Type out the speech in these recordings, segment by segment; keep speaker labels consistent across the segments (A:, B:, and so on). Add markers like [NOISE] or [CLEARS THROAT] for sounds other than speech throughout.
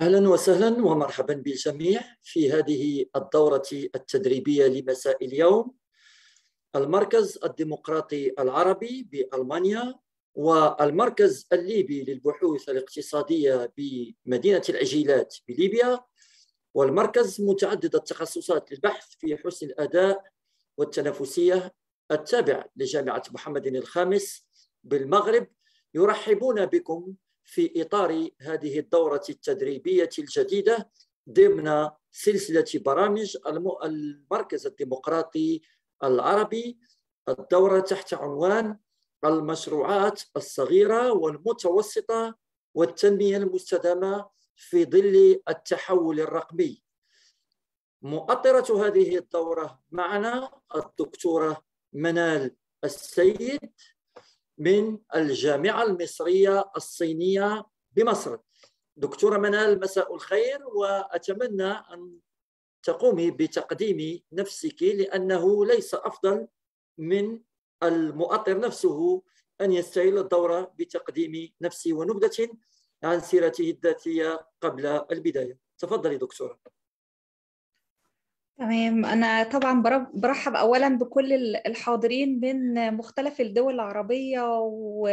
A: اهلا وسهلا ومرحبا بالجميع في هذه الدوره التدريبيه لمساء اليوم المركز الديمقراطي العربي بالمانيا والمركز الليبي للبحوث الاقتصاديه بمدينه العجيلات بليبيا والمركز متعدد التخصصات للبحث في حسن الاداء والتنافسيه التابع لجامعه محمد الخامس بالمغرب يرحبون بكم في إطار هذه الدورة التدريبية الجديدة ضمن سلسلة برامج المركز الديمقراطي العربي الدورة تحت عنوان المشروعات الصغيرة والمتوسطة والتنمية المستدامة في ظل التحول الرقمي مؤطرة هذه الدورة معنا الدكتورة منال السيد من الجامعة المصرية الصينية بمصر دكتورة منال مساء الخير وأتمنى أن تقومي بتقديم نفسك لأنه ليس أفضل من المؤطر نفسه أن يستهل الدورة بتقديم نفسه ونبذة عن سيرته الذاتية قبل البداية تفضلي دكتورة
B: تمام أنا طبعا برحب أولا بكل الحاضرين من مختلف الدول العربية و...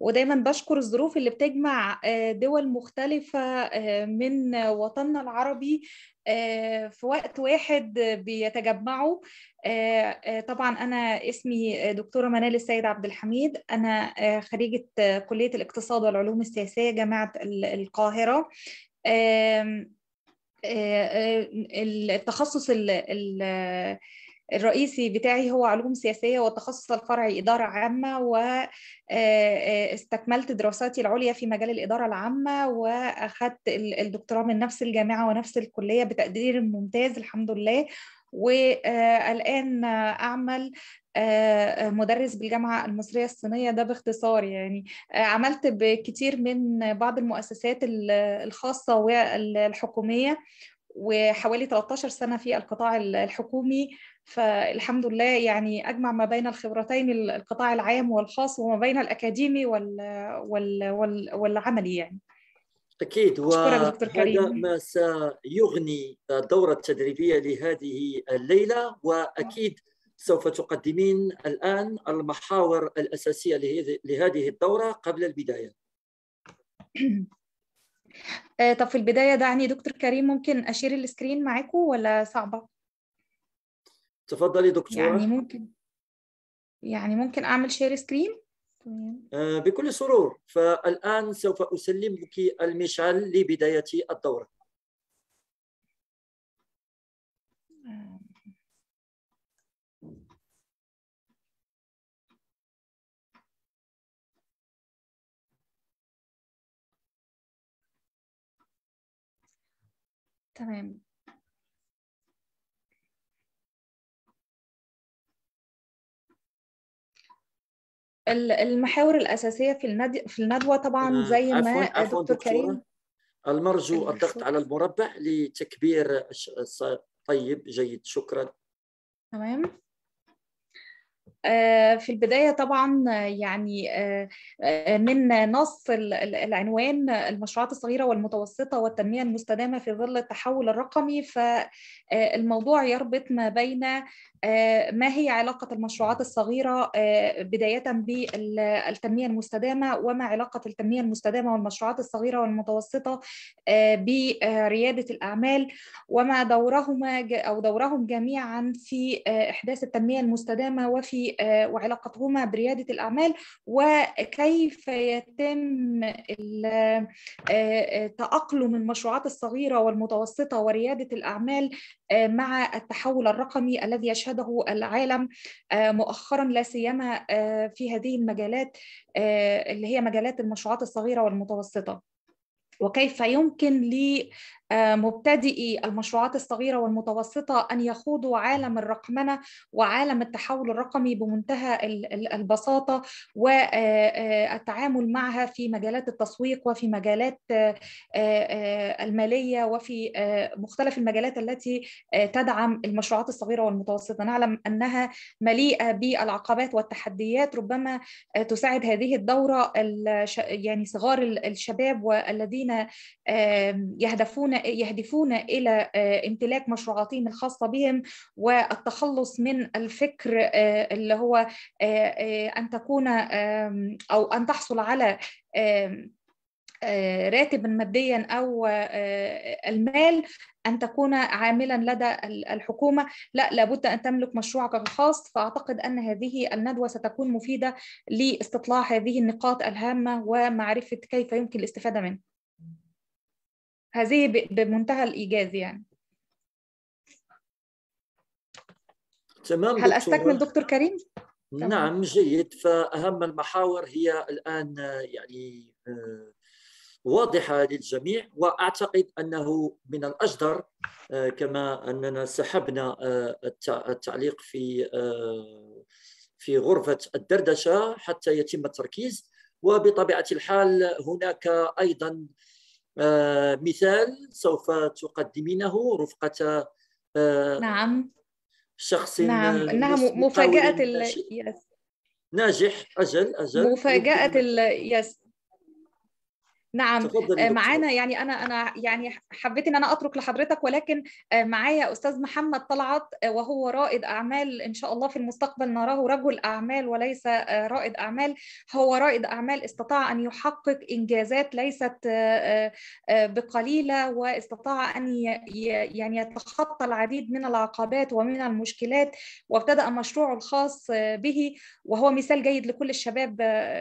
B: ودايما بشكر الظروف اللي بتجمع آه، دول مختلفة آه، من وطننا العربي آه، في وقت واحد بيتجمعوا طبعا انا اسمي دكتوره منال السيد عبد الحميد انا خريجه كليه الاقتصاد والعلوم السياسيه جامعه القاهره آه، آه، التخصص الرئيسي بتاعي هو علوم سياسية والتخصص الفرعي إدارة عامة واستكملت آه، دراساتي العليا في مجال الإدارة العامة وأخذت الدكتوراه من نفس الجامعة ونفس الكلية بتقدير ممتاز الحمد لله والآن أعمل آه، آه، مدرس بالجامعه المصريه الصينيه ده باختصار يعني آه، عملت بكتير من بعض المؤسسات الخاصه والحكوميه وحوالي 13 سنه في القطاع الحكومي فالحمد لله يعني اجمع ما بين الخبرتين القطاع العام والخاص وما بين الاكاديمي وال وال وال والعملي يعني
A: اكيد وهذا ما سيغني الدوره التدريبيه لهذه الليله واكيد سوف تقدمين الآن المحاور الأساسية لهذه الدورة قبل البداية
B: [CLEARS THROAT] آه، طب في البداية دعني دكتور كريم ممكن أشير السكرين معاكم ولا صعبة؟
A: تفضلي دكتورة يعني
B: ممكن يعني ممكن أعمل شير سكرين؟
A: آه، بكل سرور فالآن سوف أسلمك المشعل لبداية الدورة تمام
B: المحاور الأساسية في الندوة في الندوة طبعا زي ما عفواً دكتور كريم
A: المرجو الضغط على المربع لتكبير طيب جيد شكرا
B: تمام آه، في البداية طبعا يعني آه، آه، من نص العنوان المشروعات الصغيرة والمتوسطة والتنمية المستدامة في ظل التحول الرقمي فالموضوع يربط ما بين آه، ما هي علاقة المشروعات الصغيرة آه، بداية بالتنمية المستدامة وما علاقة التنمية المستدامة والمشروعات الصغيرة والمتوسطة آه، بريادة الأعمال وما دورهما أو دورهم جميعا في إحداث التنمية المستدامة وفي وعلاقتهما بريادة الأعمال وكيف يتم تأقلم المشروعات الصغيرة والمتوسطة وريادة الأعمال آه، مع التحول الرقمي الذي يشهده العالم آه، مؤخرا لا سيما آه، في هذه المجالات اللي هي مجالات المشروعات الصغيره والمتوسطه وكيف يمكن آه، مبتدئي المشروعات الصغيرة والمتوسطة أن يخوضوا عالم الرقمنة وعالم التحول الرقمي بمنتهى البساطة والتعامل آه، آه، معها في مجالات التسويق وفي مجالات المالية وفي مختلف المجالات التي تدعم المشروعات الصغيرة والمتوسطة نعلم أنها مليئة بالعقبات والتحديات ربما تساعد هذه الدورة يعني صغار الشباب والذين يهدفون يهدفون إلى آه، امتلاك مشروعاتهم الخاصة بهم والتخلص من الفكر آه، اللي هو آه، أن تكون أو أن تحصل على راتبا ماديا او المال ان تكون عاملا لدى الحكومه لا لابد ان تملك مشروعك الخاص فاعتقد ان هذه الندوه ستكون مفيده لاستطلاع هذه النقاط الهامه ومعرفه كيف يمكن الاستفاده منها هذه بمنتهى الايجاز يعني
A: تمام هل استكمل دكتور كريم؟ نعم جيد فاهم المحاور هي الان يعني آه، واضحه للجميع واعتقد انه من الاجدر آه، كما اننا سحبنا آه، التعليق في في غرفه الدردشه حتى يتم التركيز وبطبيعه الحال هناك ايضا آه، مثال سوف تقدمينه رفقة آه، نعم شخص آه، نعم نعم مفاجأة ناجح أجل أجل مفاجأة
B: يس نعم آه، معانا يعني انا انا يعني حبيت ان انا اترك لحضرتك ولكن آه، معايا استاذ محمد طلعت آه، وهو رائد اعمال ان شاء الله في المستقبل نراه رجل اعمال وليس رائد اعمال هو رائد اعمال استطاع ان يحقق انجازات ليست بقليله واستطاع ان يعني يتخطى العديد من العقبات ومن المشكلات وابتدا مشروعه الخاص به وهو مثال جيد لكل الشباب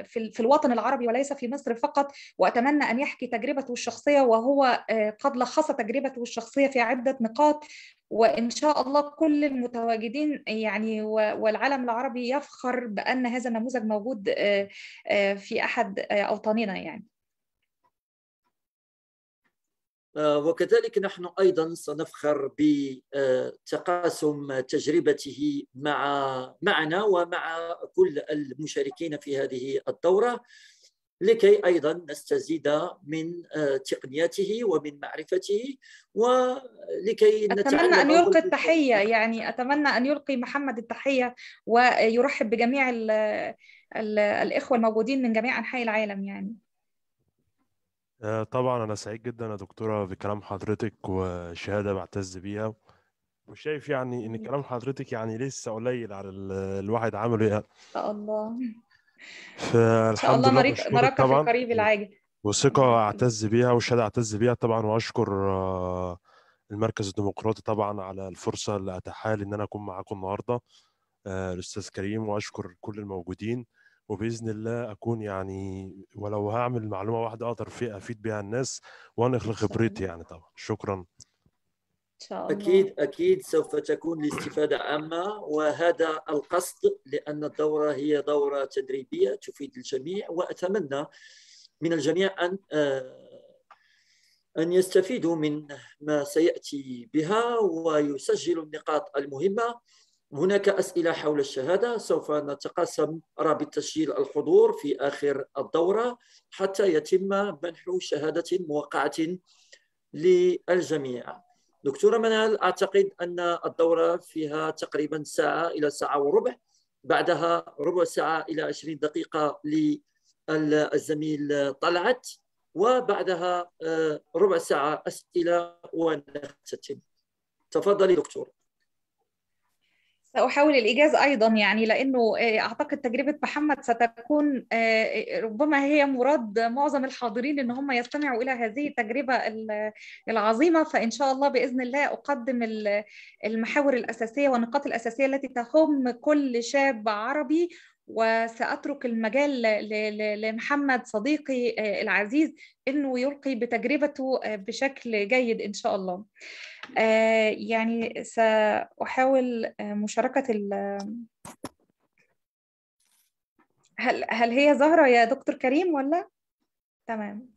B: في الوطن العربي وليس في مصر فقط واتمنى يتمنى أن يحكي تجربته الشخصية وهو آه، قد لخص تجربته الشخصية في عدة نقاط وإن شاء الله كل المتواجدين يعني والعالم العربي يفخر بأن هذا النموذج موجود آه، آه، في أحد أوطاننا يعني
A: وكذلك نحن ايضا سنفخر بتقاسم تجربته مع معنا ومع كل المشاركين في هذه الدوره لكي ايضا نستزيد من آه، تقنياته ومن معرفته ولكي اتمنى ان يلقي
B: التحيه يعني اتمنى ان يلقي محمد التحيه ويرحب بجميع الـ الـ الاخوه الموجودين من جميع انحاء العالم يعني
A: آه، طبعا انا سعيد جدا يا دكتوره بكلام حضرتك وشهاده بعتز بيها وشايف يعني ان كلام حضرتك يعني لسه قليل على الواحد عمله يعني الله فالحمد ان شاء الله نراك في القريب العاجل وثقه اعتز بيها وشهاده اعتز بيها طبعا واشكر آه، المركز الديمقراطي طبعا على الفرصه اللي اتاحها لي ان انا اكون معاكم النهارده آه، الاستاذ كريم واشكر كل الموجودين وباذن الله اكون يعني ولو هعمل معلومه واحده اقدر افيد بيها الناس وانقل خبرتي يعني طبعا شكرا شاء الله. أكيد أكيد سوف تكون الاستفادة عامة وهذا القصد لأن الدورة هي دورة تدريبية تفيد الجميع وأتمنى من الجميع أن آه، أن يستفيدوا من ما سيأتي بها ويسجلوا النقاط المهمة هناك أسئلة حول الشهادة سوف نتقاسم رابط تسجيل الحضور في آخر الدورة حتى يتم منح شهادة موقعة للجميع دكتورة منال أعتقد أن الدورة فيها تقريبا ساعة إلى ساعة وربع بعدها ربع ساعة إلى 20 دقيقة للزميل طلعت وبعدها آه، ربع ساعة أسئلة ونختتم تفضلي دكتور
B: سأحاول الايجاز أيضا يعني لأنه آه، أعتقد تجربة محمد ستكون آه، آه، ربما هي مراد معظم الحاضرين إن هم يستمعوا إلى هذه التجربة العظيمة فإن شاء الله بإذن الله أقدم المحاور الأساسية والنقاط الأساسية التي تهم كل شاب عربي وسأترك المجال لمحمد صديقي آه، العزيز أنه يلقي بتجربته آه، بشكل جيد إن شاء الله آه، يعني سأحاول مشاركة هل هل هي ظاهرة يا دكتور كريم ولا؟ تمام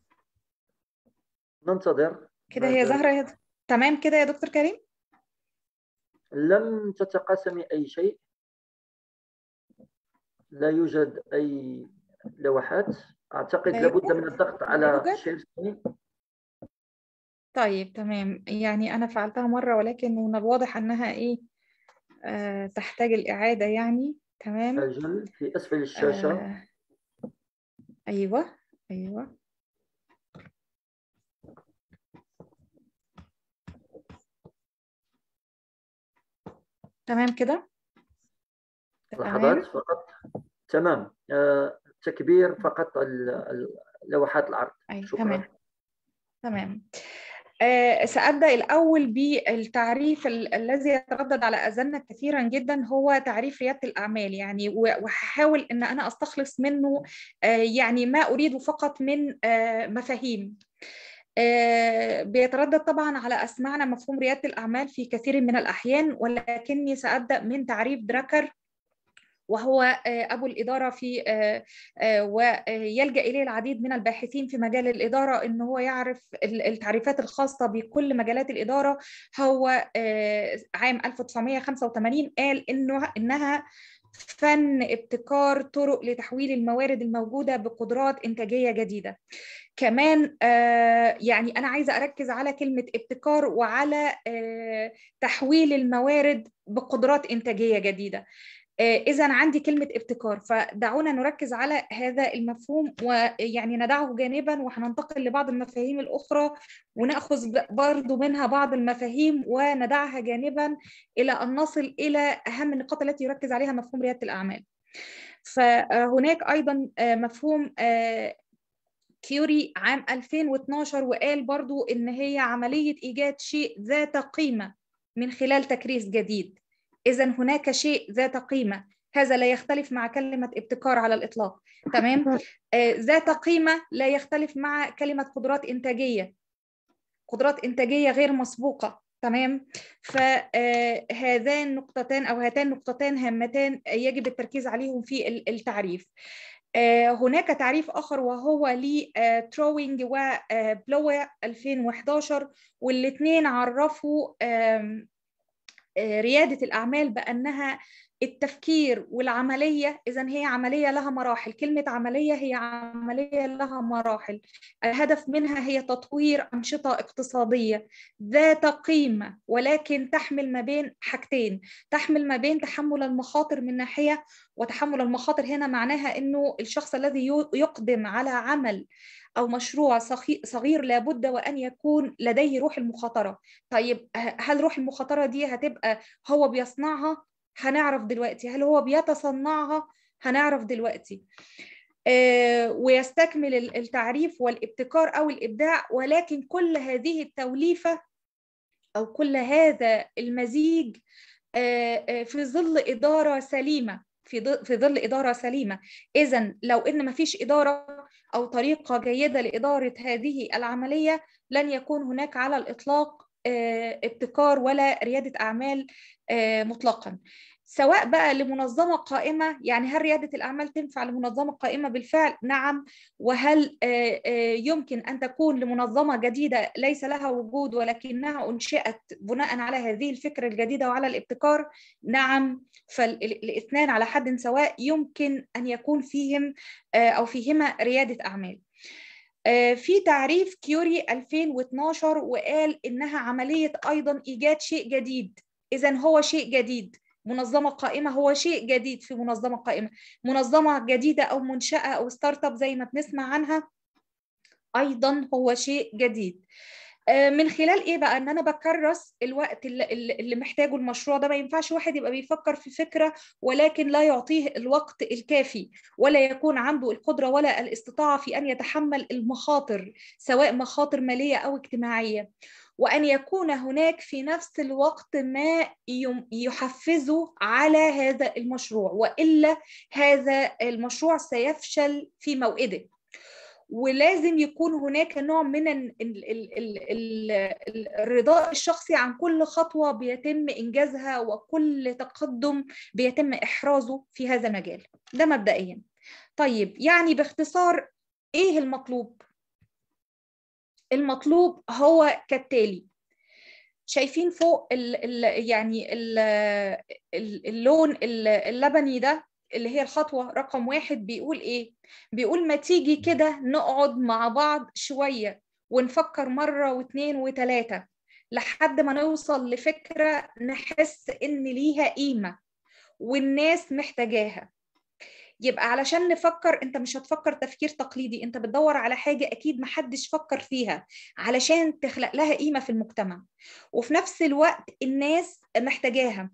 A: ننتظر كده هي ظاهرة يا
B: تمام كده يا دكتور كريم؟
A: لم تتقاسمي أي شيء لا يوجد اي لوحات اعتقد طيب، لابد من الضغط طيب، على شير
B: طيب تمام يعني انا فعلتها مره ولكن من الواضح انها ايه آه تحتاج الاعاده يعني
A: تمام اجل في اسفل الشاشه آه
B: ايوه ايوه تمام كده
A: لحظات فقط تمام آه تكبير فقط لوحات العرض أي شكرا تمام
B: تمام آه، سأبدأ الأول بالتعريف الذي يتردد على أذاننا كثيرا جدا هو تعريف ريادة الأعمال يعني وهحاول أن أنا أستخلص منه آه، يعني ما أريده فقط من آه، مفاهيم بيتردد طبعا على أسماعنا مفهوم ريادة الأعمال في كثير من الأحيان ولكني سأبدأ من تعريف دراكر وهو آه، ابو الاداره في آه، آه، ويلجا اليه العديد من الباحثين في مجال الاداره ان هو يعرف التعريفات الخاصه بكل مجالات الاداره هو عام 1985 قال انه انها فن ابتكار طرق لتحويل الموارد الموجوده بقدرات انتاجيه جديده كمان يعني انا عايزه اركز على كلمه ابتكار وعلى تحويل الموارد بقدرات انتاجيه جديده آه، اذا عندي كلمه ابتكار فدعونا نركز على هذا المفهوم ويعني ندعه جانبا وهننتقل لبعض المفاهيم الاخرى وناخذ برضو منها بعض المفاهيم وندعها جانبا الى ان نصل الى اهم النقاط التي يركز عليها مفهوم رياده الاعمال فهناك ايضا آه، مفهوم كيوري آه، عام 2012 وقال برضو ان هي عمليه ايجاد شيء ذات قيمه من خلال تكريس جديد إذا هناك شيء ذات قيمة هذا لا يختلف مع كلمة ابتكار على الإطلاق تمام آه ذات قيمة لا يختلف مع كلمة قدرات إنتاجية قدرات إنتاجية غير مسبوقة تمام فهذان آه، نقطتان أو هاتان نقطتان هامتان يجب التركيز عليهم في التعريف آه، هناك تعريف آخر وهو تروينج وبلوي 2011 والاثنين عرفوا آه، رياده الاعمال بانها التفكير والعملية إذا هي عملية لها مراحل كلمة عملية هي عملية لها مراحل الهدف منها هي تطوير أنشطة اقتصادية ذات قيمة ولكن تحمل ما بين حاجتين تحمل ما بين تحمل المخاطر من ناحية وتحمل المخاطر هنا معناها أنه الشخص الذي يقدم على عمل أو مشروع صغير لابد وأن يكون لديه روح المخاطرة طيب هل روح المخاطرة دي هتبقى هو بيصنعها هنعرف دلوقتي هل هو بيتصنعها هنعرف دلوقتي آه، ويستكمل التعريف والابتكار او الابداع ولكن كل هذه التوليفه او كل هذا المزيج آه، آه، في ظل اداره سليمه في ظل اداره سليمه اذا لو ان ما فيش اداره او طريقه جيده لاداره هذه العمليه لن يكون هناك على الاطلاق آه، ابتكار ولا ريادة أعمال آه، مطلقا سواء بقى لمنظمة قائمة يعني هل ريادة الأعمال تنفع لمنظمة قائمة بالفعل؟ نعم وهل آه، يمكن أن تكون لمنظمة جديدة ليس لها وجود ولكنها أنشئت بناء على هذه الفكرة الجديدة وعلى الابتكار؟ نعم فالاثنان على حد سواء يمكن أن يكون فيهم أو فيهما ريادة أعمال آه، في تعريف كيوري 2012 وقال انها عمليه ايضا ايجاد شيء جديد اذا هو شيء جديد منظمه قائمه هو شيء جديد في منظمه قائمه منظمه جديده او منشاه او ستارت اب زي ما بنسمع عنها ايضا هو شيء جديد آه، من خلال ايه بقى ان انا بكرس الوقت اللي, اللي محتاجه المشروع ده ما ينفعش واحد يبقى بيفكر في فكره ولكن لا يعطيه الوقت الكافي ولا يكون عنده القدره ولا الاستطاعه في ان يتحمل المخاطر سواء مخاطر ماليه او اجتماعيه وان يكون هناك في نفس الوقت ما يحفزه على هذا المشروع والا هذا المشروع سيفشل في موئده ولازم يكون هناك نوع من ال ال الرضاء الشخصي عن كل خطوه بيتم انجازها وكل تقدم بيتم احرازه في هذا المجال ده مبدئيا طيب يعني باختصار ايه المطلوب المطلوب هو كالتالي شايفين فوق ال ال يعني ال اللون اللبني ده اللي هي الخطوه رقم واحد بيقول ايه بيقول ما تيجي كده نقعد مع بعض شوية ونفكر مرة واثنين وثلاثة لحد ما نوصل لفكرة نحس إن ليها قيمة والناس محتاجاها يبقى علشان نفكر انت مش هتفكر تفكير تقليدي انت بتدور على حاجه اكيد محدش فكر فيها علشان تخلق لها قيمه في المجتمع وفي نفس الوقت الناس محتاجاها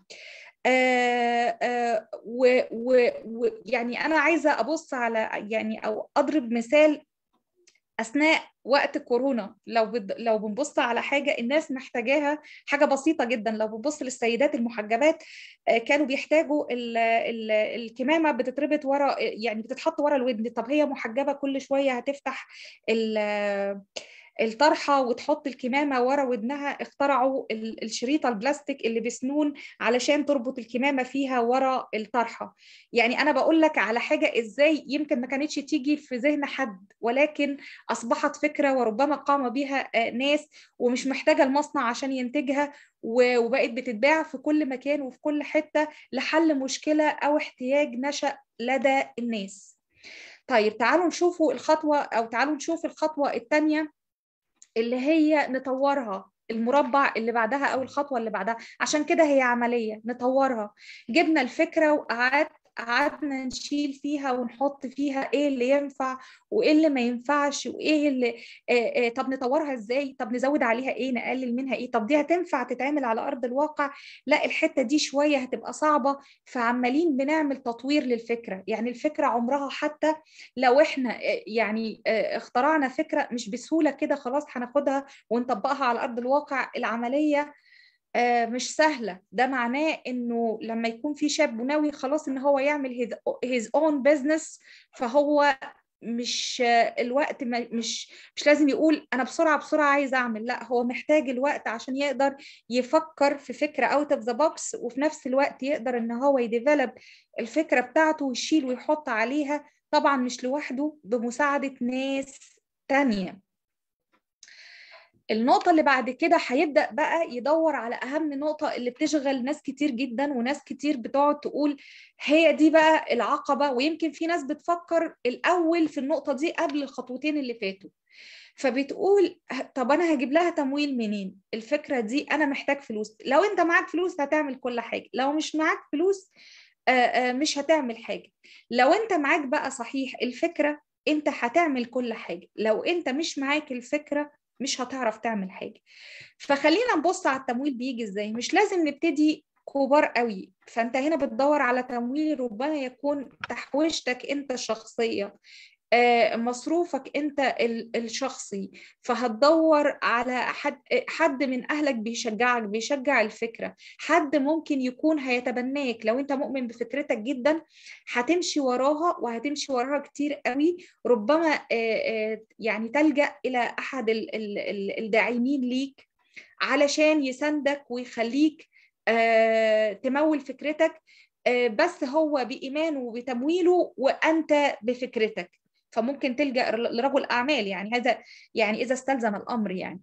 B: آه، آه، ويعني انا عايزه ابص على يعني او اضرب مثال اثناء وقت كورونا لو بد... لو بنبص على حاجه الناس محتاجاها حاجه بسيطه جدا لو بنبص للسيدات المحجبات آه، كانوا بيحتاجوا ال... ال... الكمامه بتتربط ورا يعني بتتحط ورا الودن طب هي محجبه كل شويه هتفتح ال... الطرحه وتحط الكمامه ورا ودنها اخترعوا الشريطه البلاستيك اللي بسنون علشان تربط الكمامه فيها ورا الطرحه يعني انا بقول لك على حاجه ازاي يمكن ما كانتش تيجي في ذهن حد ولكن اصبحت فكره وربما قام بها آه، ناس ومش محتاجه المصنع عشان ينتجها وبقت بتتباع في كل مكان وفي كل حته لحل مشكله او احتياج نشا لدى الناس طيب تعالوا نشوفوا الخطوة أو تعالوا نشوف الخطوة الثانية اللي هي نطورها المربع اللي بعدها او الخطوه اللي بعدها عشان كده هي عمليه نطورها جبنا الفكره وقعدت قعدنا نشيل فيها ونحط فيها ايه اللي ينفع وايه اللي ما ينفعش وايه اللي آآ آه، آآ آه، طب نطورها ازاي طب نزود عليها ايه نقلل منها ايه طب دي هتنفع تتعمل على ارض الواقع لا الحته دي شويه هتبقى صعبه فعمالين بنعمل تطوير للفكره يعني الفكره عمرها حتى لو احنا آه، يعني آآ اخترعنا فكره مش بسهوله كده خلاص هناخدها ونطبقها على ارض الواقع العمليه آه، مش سهله ده معناه انه لما يكون في شاب ناوي خلاص ان هو يعمل هيز اون بزنس فهو مش آه، الوقت مش مش لازم يقول انا بسرعه بسرعه عايز اعمل لا هو محتاج الوقت عشان يقدر يفكر في فكره اوت اوف ذا بوكس وفي نفس الوقت يقدر ان هو يديفلوب الفكره بتاعته ويشيل ويحط عليها طبعا مش لوحده بمساعده ناس تانية النقطة اللي بعد كده هيبدأ بقى يدور على أهم نقطة اللي بتشغل ناس كتير جدا وناس كتير بتقعد تقول هي دي بقى العقبة ويمكن في ناس بتفكر الأول في النقطة دي قبل الخطوتين اللي فاتوا فبتقول طب أنا هجيب لها تمويل منين الفكرة دي أنا محتاج فلوس لو أنت معاك فلوس هتعمل كل حاجة لو مش معاك فلوس آه، آه، مش هتعمل حاجة لو أنت معاك بقى صحيح الفكرة انت هتعمل كل حاجه لو انت مش معاك الفكره مش هتعرف تعمل حاجه فخلينا نبص على التمويل بيجي ازاي مش لازم نبتدي كبار قوي فانت هنا بتدور على تمويل ربما يكون تحويشتك انت الشخصيه آه، مصروفك انت الشخصي فهتدور على حد حد من اهلك بيشجعك بيشجع الفكره حد ممكن يكون هيتبناك لو انت مؤمن بفكرتك جدا هتمشي وراها وهتمشي وراها كتير قوي ربما آه، آه، يعني تلجا الى احد الداعمين ليك علشان يساندك ويخليك تمول فكرتك بس هو بإيمانه وبتمويله وأنت بفكرتك فممكن تلجأ لرجل أعمال يعني هذا يعني إذا استلزم الأمر يعني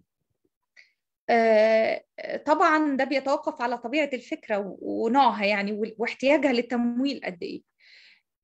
B: آه، طبعا ده بيتوقف على طبيعة الفكرة ونوعها يعني واحتياجها للتمويل قد إيه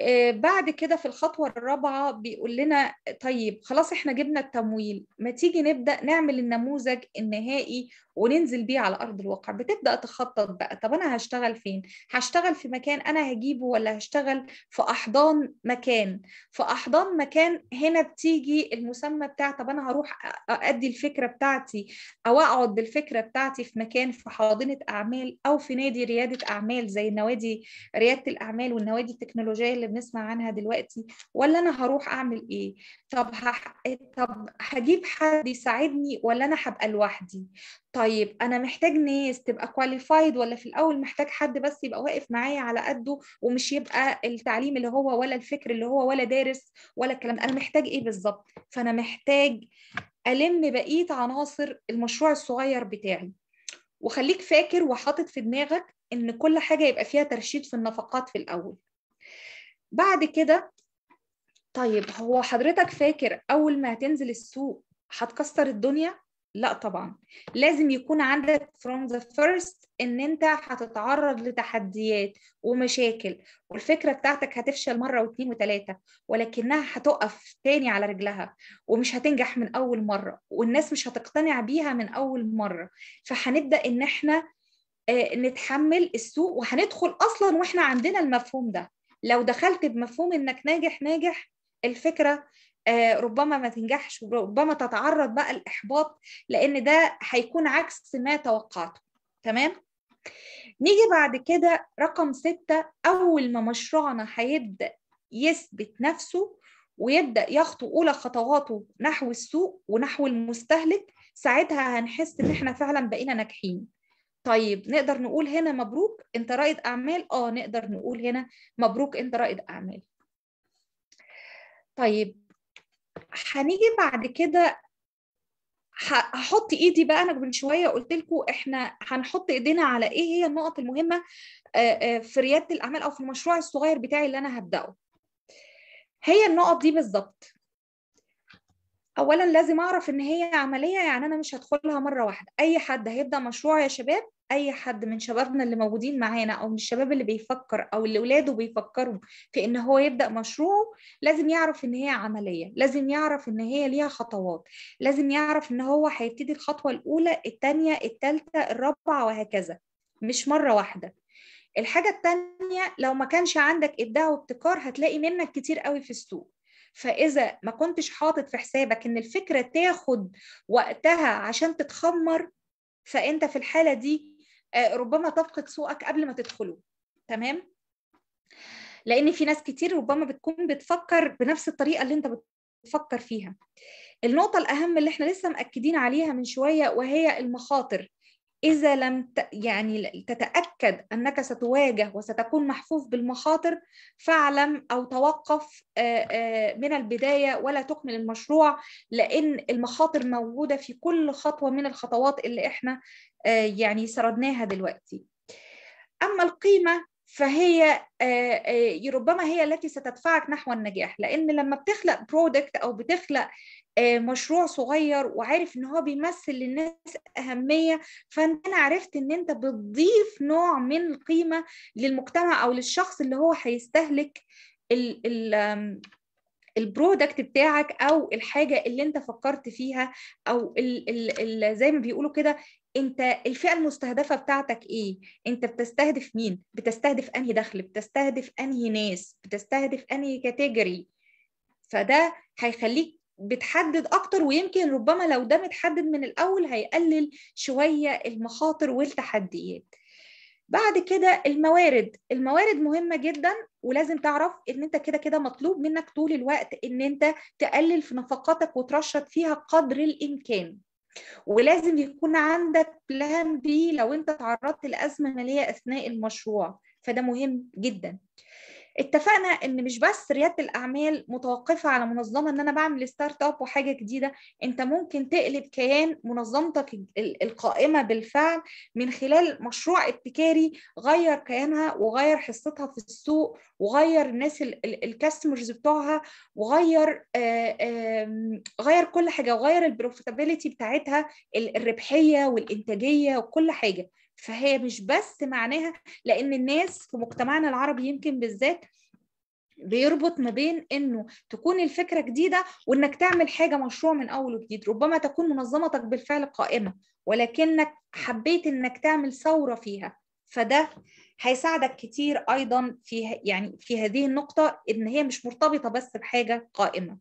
B: آه، بعد كده في الخطوة الرابعة بيقول لنا طيب خلاص احنا جبنا التمويل ما تيجي نبدأ نعمل النموذج النهائي وننزل بيه على ارض الواقع بتبدا تخطط بقى طب انا هشتغل فين هشتغل في مكان انا هجيبه ولا هشتغل في احضان مكان في احضان مكان هنا بتيجي المسمى بتاع طب انا هروح ادي الفكره بتاعتي او اقعد بالفكره بتاعتي في مكان في حاضنه اعمال او في نادي رياده اعمال زي نوادي رياده الاعمال والنوادي التكنولوجيه اللي بنسمع عنها دلوقتي ولا انا هروح اعمل ايه طب هح... طب هجيب حد يساعدني ولا انا هبقى لوحدي طيب طيب انا محتاج ناس تبقى كواليفايد ولا في الاول محتاج حد بس يبقى واقف معايا على قده ومش يبقى التعليم اللي هو ولا الفكر اللي هو ولا دارس ولا الكلام انا محتاج ايه بالظبط فانا محتاج الم بقيه عناصر المشروع الصغير بتاعي وخليك فاكر وحاطط في دماغك ان كل حاجه يبقى فيها ترشيد في النفقات في الاول بعد كده طيب هو حضرتك فاكر اول ما هتنزل السوق هتكسر الدنيا لا طبعا لازم يكون عندك from the first ان انت هتتعرض لتحديات ومشاكل والفكره بتاعتك هتفشل مره واتنين وتلاته ولكنها هتقف تاني على رجلها ومش هتنجح من اول مره والناس مش هتقتنع بيها من اول مره فهنبدا ان احنا آه، نتحمل السوق وهندخل اصلا واحنا عندنا المفهوم ده لو دخلت بمفهوم انك ناجح ناجح الفكره آه، ربما ما تنجحش وربما تتعرض بقى لإحباط لأن ده هيكون عكس ما توقعته تمام؟ نيجي بعد كده رقم ستة أول ما مشروعنا هيبدأ يثبت نفسه ويبدأ يخطو أولى خطواته نحو السوق ونحو المستهلك ساعتها هنحس إن إحنا فعلا بقينا ناجحين طيب نقدر نقول هنا مبروك أنت رائد أعمال؟ آه نقدر نقول هنا مبروك أنت رائد أعمال طيب هنيجي بعد كده هحط ايدي بقى انا من شويه قلت لكم احنا هنحط ايدينا على ايه هي النقط المهمه في رياده الاعمال او في المشروع الصغير بتاعي اللي انا هبداه هي النقط دي بالظبط اولا لازم اعرف ان هي عمليه يعني انا مش هدخلها مره واحده اي حد هيبدا مشروع يا شباب اي حد من شبابنا اللي موجودين معانا او من الشباب اللي بيفكر او اللي ولاده بيفكروا في ان هو يبدا مشروعه لازم يعرف ان هي عمليه لازم يعرف ان هي ليها خطوات لازم يعرف ان هو هيبتدي الخطوه الاولى الثانيه الثالثه الرابعه وهكذا مش مره واحده الحاجه الثانيه لو ما كانش عندك ابداع وابتكار هتلاقي منك كتير قوي في السوق فاذا ما كنتش حاطط في حسابك ان الفكره تاخد وقتها عشان تتخمر فانت في الحاله دي آه، ربما تفقد سوقك قبل ما تدخله تمام لان في ناس كتير ربما بتكون بتفكر بنفس الطريقه اللي انت بتفكر فيها النقطه الاهم اللي احنا لسه مأكدين عليها من شويه وهي المخاطر إذا لم ت... يعني تتأكد أنك ستواجه وستكون محفوف بالمخاطر فاعلم أو توقف من البداية ولا تكمل المشروع لأن المخاطر موجودة في كل خطوة من الخطوات اللي إحنا يعني سردناها دلوقتي أما القيمة فهي ربما هي التي ستدفعك نحو النجاح لأن لما بتخلق برودكت أو بتخلق آه، مشروع صغير وعارف ان هو بيمثل للناس اهميه فانت انا عرفت ان انت بتضيف نوع من القيمه للمجتمع او للشخص اللي هو هيستهلك البرودكت بتاعك او الحاجه اللي انت فكرت فيها او الـ الـ الـ زي ما بيقولوا كده انت الفئه المستهدفه بتاعتك ايه انت بتستهدف مين بتستهدف انهي دخل بتستهدف انهي ناس بتستهدف انهي كاتيجوري فده هيخليك بتحدد اكتر ويمكن ربما لو ده متحدد من الاول هيقلل شويه المخاطر والتحديات بعد كده الموارد الموارد مهمه جدا ولازم تعرف ان انت كده كده مطلوب منك طول الوقت ان انت تقلل في نفقاتك وترشد فيها قدر الامكان ولازم يكون عندك بلان بي لو انت تعرضت لازمه ماليه اثناء المشروع فده مهم جدا اتفقنا ان مش بس رياده الاعمال متوقفه على منظمه ان انا بعمل ستارت اب وحاجه جديده انت ممكن تقلب كيان منظمتك القائمه بالفعل من خلال مشروع ابتكاري غير كيانها وغير حصتها في السوق وغير الناس الكاستمرز بتوعها وغير آه، غير كل حاجه وغير البروفيتابيلتي بتاعتها الربحيه والانتاجيه وكل حاجه فهي مش بس معناها لان الناس في مجتمعنا العربي يمكن بالذات بيربط ما بين انه تكون الفكره جديده وانك تعمل حاجه مشروع من اول وجديد ربما تكون منظمتك بالفعل قائمه ولكنك حبيت انك تعمل ثوره فيها فده هيساعدك كتير ايضا في يعني في هذه النقطه ان هي مش مرتبطه بس بحاجه قائمه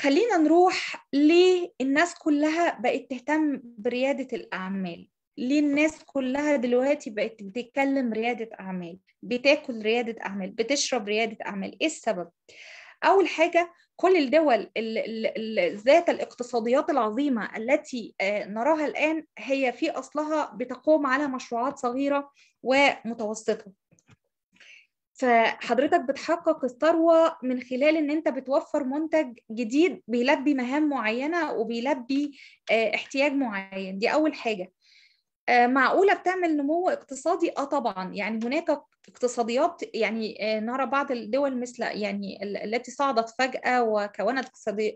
B: خلينا نروح ليه الناس كلها بقت تهتم بريادة الأعمال ليه الناس كلها دلوقتي بقت بتتكلم ريادة أعمال بتاكل ريادة أعمال بتشرب ريادة أعمال إيه السبب؟ أول حاجة كل الدول ذات الاقتصاديات العظيمة التي آه، نراها الآن هي في أصلها بتقوم على مشروعات صغيرة ومتوسطة فحضرتك بتحقق الثروة من خلال ان انت بتوفر منتج جديد بيلبي مهام معينة وبيلبي آه، احتياج معين دي اول حاجة آه، معقولة بتعمل نمو اقتصادي؟ اه طبعا يعني هناك اقتصاديات يعني آه، نرى بعض الدول مثل يعني التي صعدت فجأة وكونت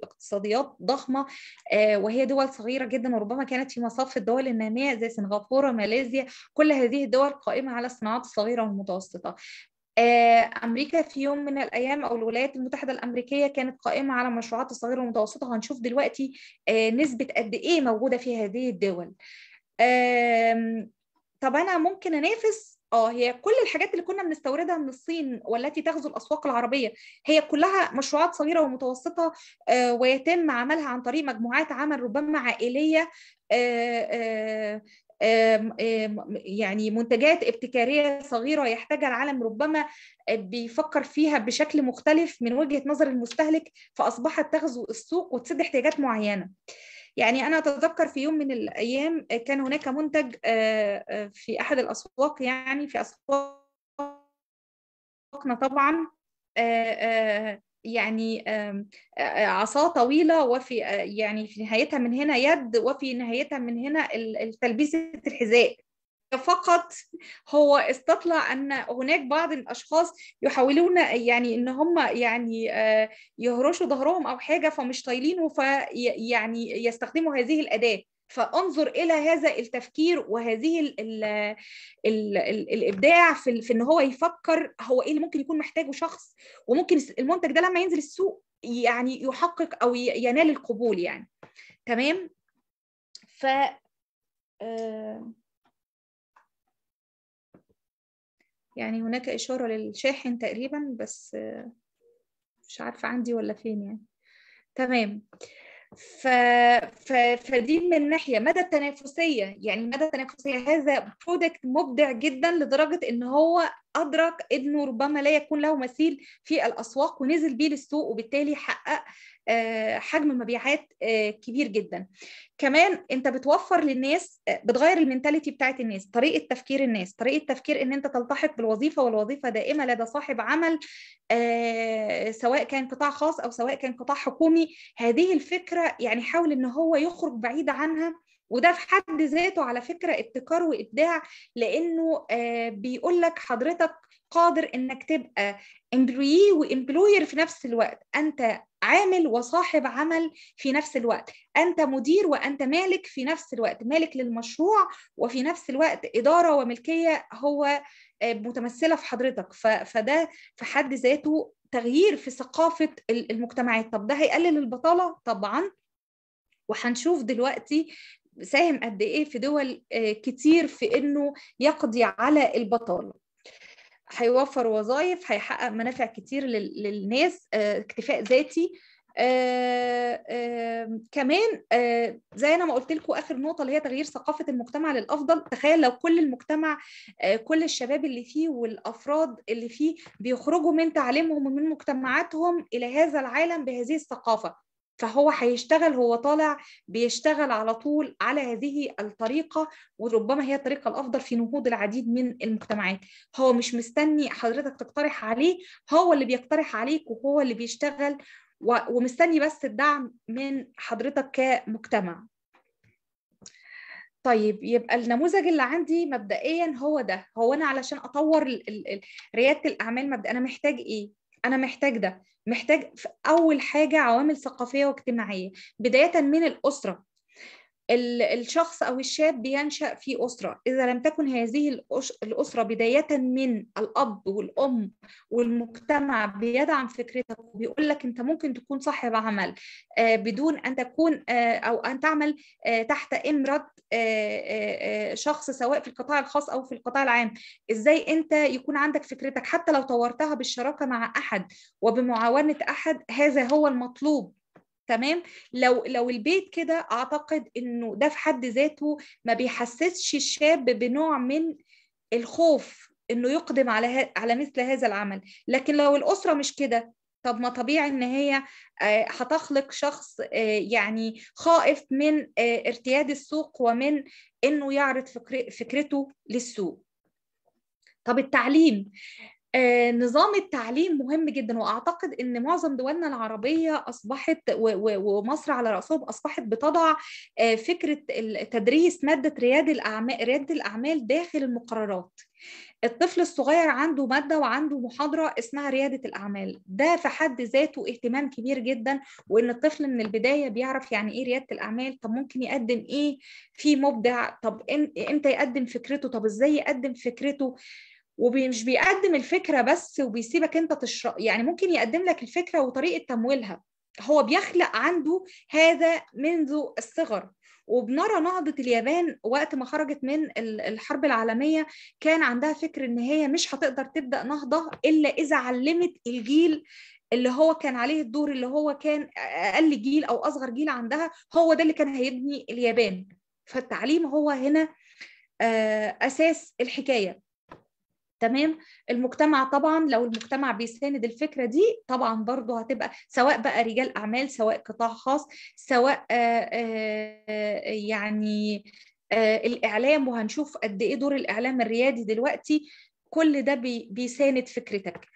B: اقتصاديات ضخمة وهي دول صغيرة جدا وربما كانت في مصاف الدول النامية زي سنغافورة ماليزيا كل هذه الدول قائمة على الصناعات الصغيرة والمتوسطة آه، امريكا في يوم من الايام او الولايات المتحده الامريكيه كانت قائمه على مشروعات الصغيره والمتوسطه هنشوف دلوقتي آه، نسبه قد ايه موجوده في هذه الدول طب انا ممكن انافس اه هي كل الحاجات اللي كنا بنستوردها من الصين والتي تغزو الاسواق العربيه هي كلها مشروعات صغيره ومتوسطه آه، ويتم عملها عن طريق مجموعات عمل ربما عائليه يعني منتجات ابتكاريه صغيره يحتاجها العالم ربما بيفكر فيها بشكل مختلف من وجهه نظر المستهلك فاصبحت تغزو السوق وتسد احتياجات معينه. يعني انا اتذكر في يوم من الايام كان هناك منتج آه، آه، في احد الاسواق يعني في اسواقنا طبعا آه، يعني عصا طويله وفي يعني في نهايتها من هنا يد وفي نهايتها من هنا تلبيسه الحذاء فقط هو استطلع ان هناك بعض الاشخاص يحاولون يعني ان هم يعني يهرشوا ظهرهم او حاجه فمش طايلينه فيعني يستخدموا هذه الاداه فانظر الى هذا التفكير وهذه ال ال الـ الـ الابداع في, في ان هو يفكر هو ايه اللي ممكن يكون محتاجه شخص وممكن المنتج ده لما ينزل السوق يعني يحقق او ينال القبول يعني تمام ف آه، يعني هناك إشارة للشاحن تقريبا بس مش عارفة عندي ولا فين يعني تمام ف... ف... فدي من ناحيه مدى التنافسيه يعني مدى التنافسيه هذا برودكت مبدع جدا لدرجه ان هو أدرك أنه ربما لا يكون له مثيل في الأسواق ونزل بيه للسوق وبالتالي حقق آه، حجم مبيعات آه، كبير جدا كمان انت بتوفر للناس آه، بتغير المينتاليتي بتاعت الناس طريقه تفكير الناس طريقه تفكير ان انت تلتحق بالوظيفه والوظيفه دائمه لدى صاحب عمل سواء كان قطاع خاص او سواء كان قطاع حكومي هذه الفكره يعني حاول ان هو يخرج بعيد عنها وده في حد ذاته على فكرة ابتكار وإبداع لأنه آه، بيقول لك حضرتك قادر انك تبقى امبلوي وامبلوير في نفس الوقت انت عامل وصاحب عمل في نفس الوقت انت مدير وانت مالك في نفس الوقت مالك للمشروع وفي نفس الوقت اداره وملكيه هو آه، متمثله في حضرتك فده في حد ذاته تغيير في ثقافه المجتمعات طب ده هيقلل البطاله طبعا وهنشوف دلوقتي ساهم قد ايه في دول آه، كتير في انه يقضي على البطاله هيوفر وظائف هيحقق منافع كتير للناس آه، اكتفاء ذاتي آه، كمان زي انا ما قلت لكم اخر نقطه اللي هي تغيير ثقافه المجتمع للافضل تخيل لو كل المجتمع كل الشباب اللي فيه والافراد اللي فيه بيخرجوا من تعليمهم ومن مجتمعاتهم الى هذا العالم بهذه الثقافه فهو هيشتغل هو طالع بيشتغل على طول على هذه الطريقه وربما هي الطريقه الافضل في نهوض العديد من المجتمعات هو مش مستني حضرتك تقترح عليه هو اللي بيقترح عليك وهو اللي بيشتغل ومستني بس الدعم من حضرتك كمجتمع طيب يبقى النموذج اللي عندي مبدئيا هو ده هو انا علشان اطور رياده الاعمال مبدئيا انا محتاج ايه انا محتاج ده محتاج اول حاجه عوامل ثقافيه واجتماعيه بدايه من الاسره الشخص أو الشاب بينشأ في أسرة إذا لم تكن هذه الأسرة بداية من الأب والأم والمجتمع بيدعم فكرتك وبيقول لك أنت ممكن تكون صاحب عمل آه، بدون أن تكون آه، أو أن تعمل آه، تحت إمرة شخص سواء في القطاع الخاص أو في القطاع العام إزاي أنت يكون عندك فكرتك حتى لو طورتها بالشراكة مع أحد وبمعاونة أحد هذا هو المطلوب تمام لو لو البيت كده اعتقد انه ده في حد ذاته ما بيحسسش الشاب بنوع من الخوف انه يقدم على على مثل هذا العمل لكن لو الاسره مش كده طب ما طبيعي ان هي آه، هتخلق شخص آه، يعني خائف من آه، ارتياد السوق ومن انه يعرض فكرته للسوق طب التعليم آه، نظام التعليم مهم جدا واعتقد ان معظم دولنا العربيه اصبحت ومصر على راسهم اصبحت بتضع آه، فكره تدريس ماده رياده الاعمال رياده الاعمال داخل المقررات الطفل الصغير عنده مادة وعنده محاضرة اسمها ريادة الأعمال ده في حد ذاته اهتمام كبير جدا وإن الطفل من البداية بيعرف يعني إيه ريادة الأعمال طب ممكن يقدم إيه في مبدع طب إمتى يقدم فكرته طب إزاي يقدم فكرته ومش بيقدم الفكره بس وبيسيبك انت تشرب يعني ممكن يقدم لك الفكره وطريقه تمويلها هو بيخلق عنده هذا منذ الصغر وبنرى نهضة اليابان وقت ما خرجت من الحرب العالمية كان عندها فكر إن هي مش هتقدر تبدأ نهضة إلا إذا علمت الجيل اللي هو كان عليه الدور اللي هو كان أقل جيل أو أصغر جيل عندها هو ده اللي كان هيبني اليابان فالتعليم هو هنا آه، أساس الحكاية تمام المجتمع طبعا لو المجتمع بيساند الفكره دي طبعا برضه هتبقى سواء بقى رجال اعمال سواء قطاع خاص سواء آآ آه، آآ آه، آه، يعني آآ الاعلام وهنشوف قد ايه دور الاعلام الريادي دلوقتي كل ده بي بيساند فكرتك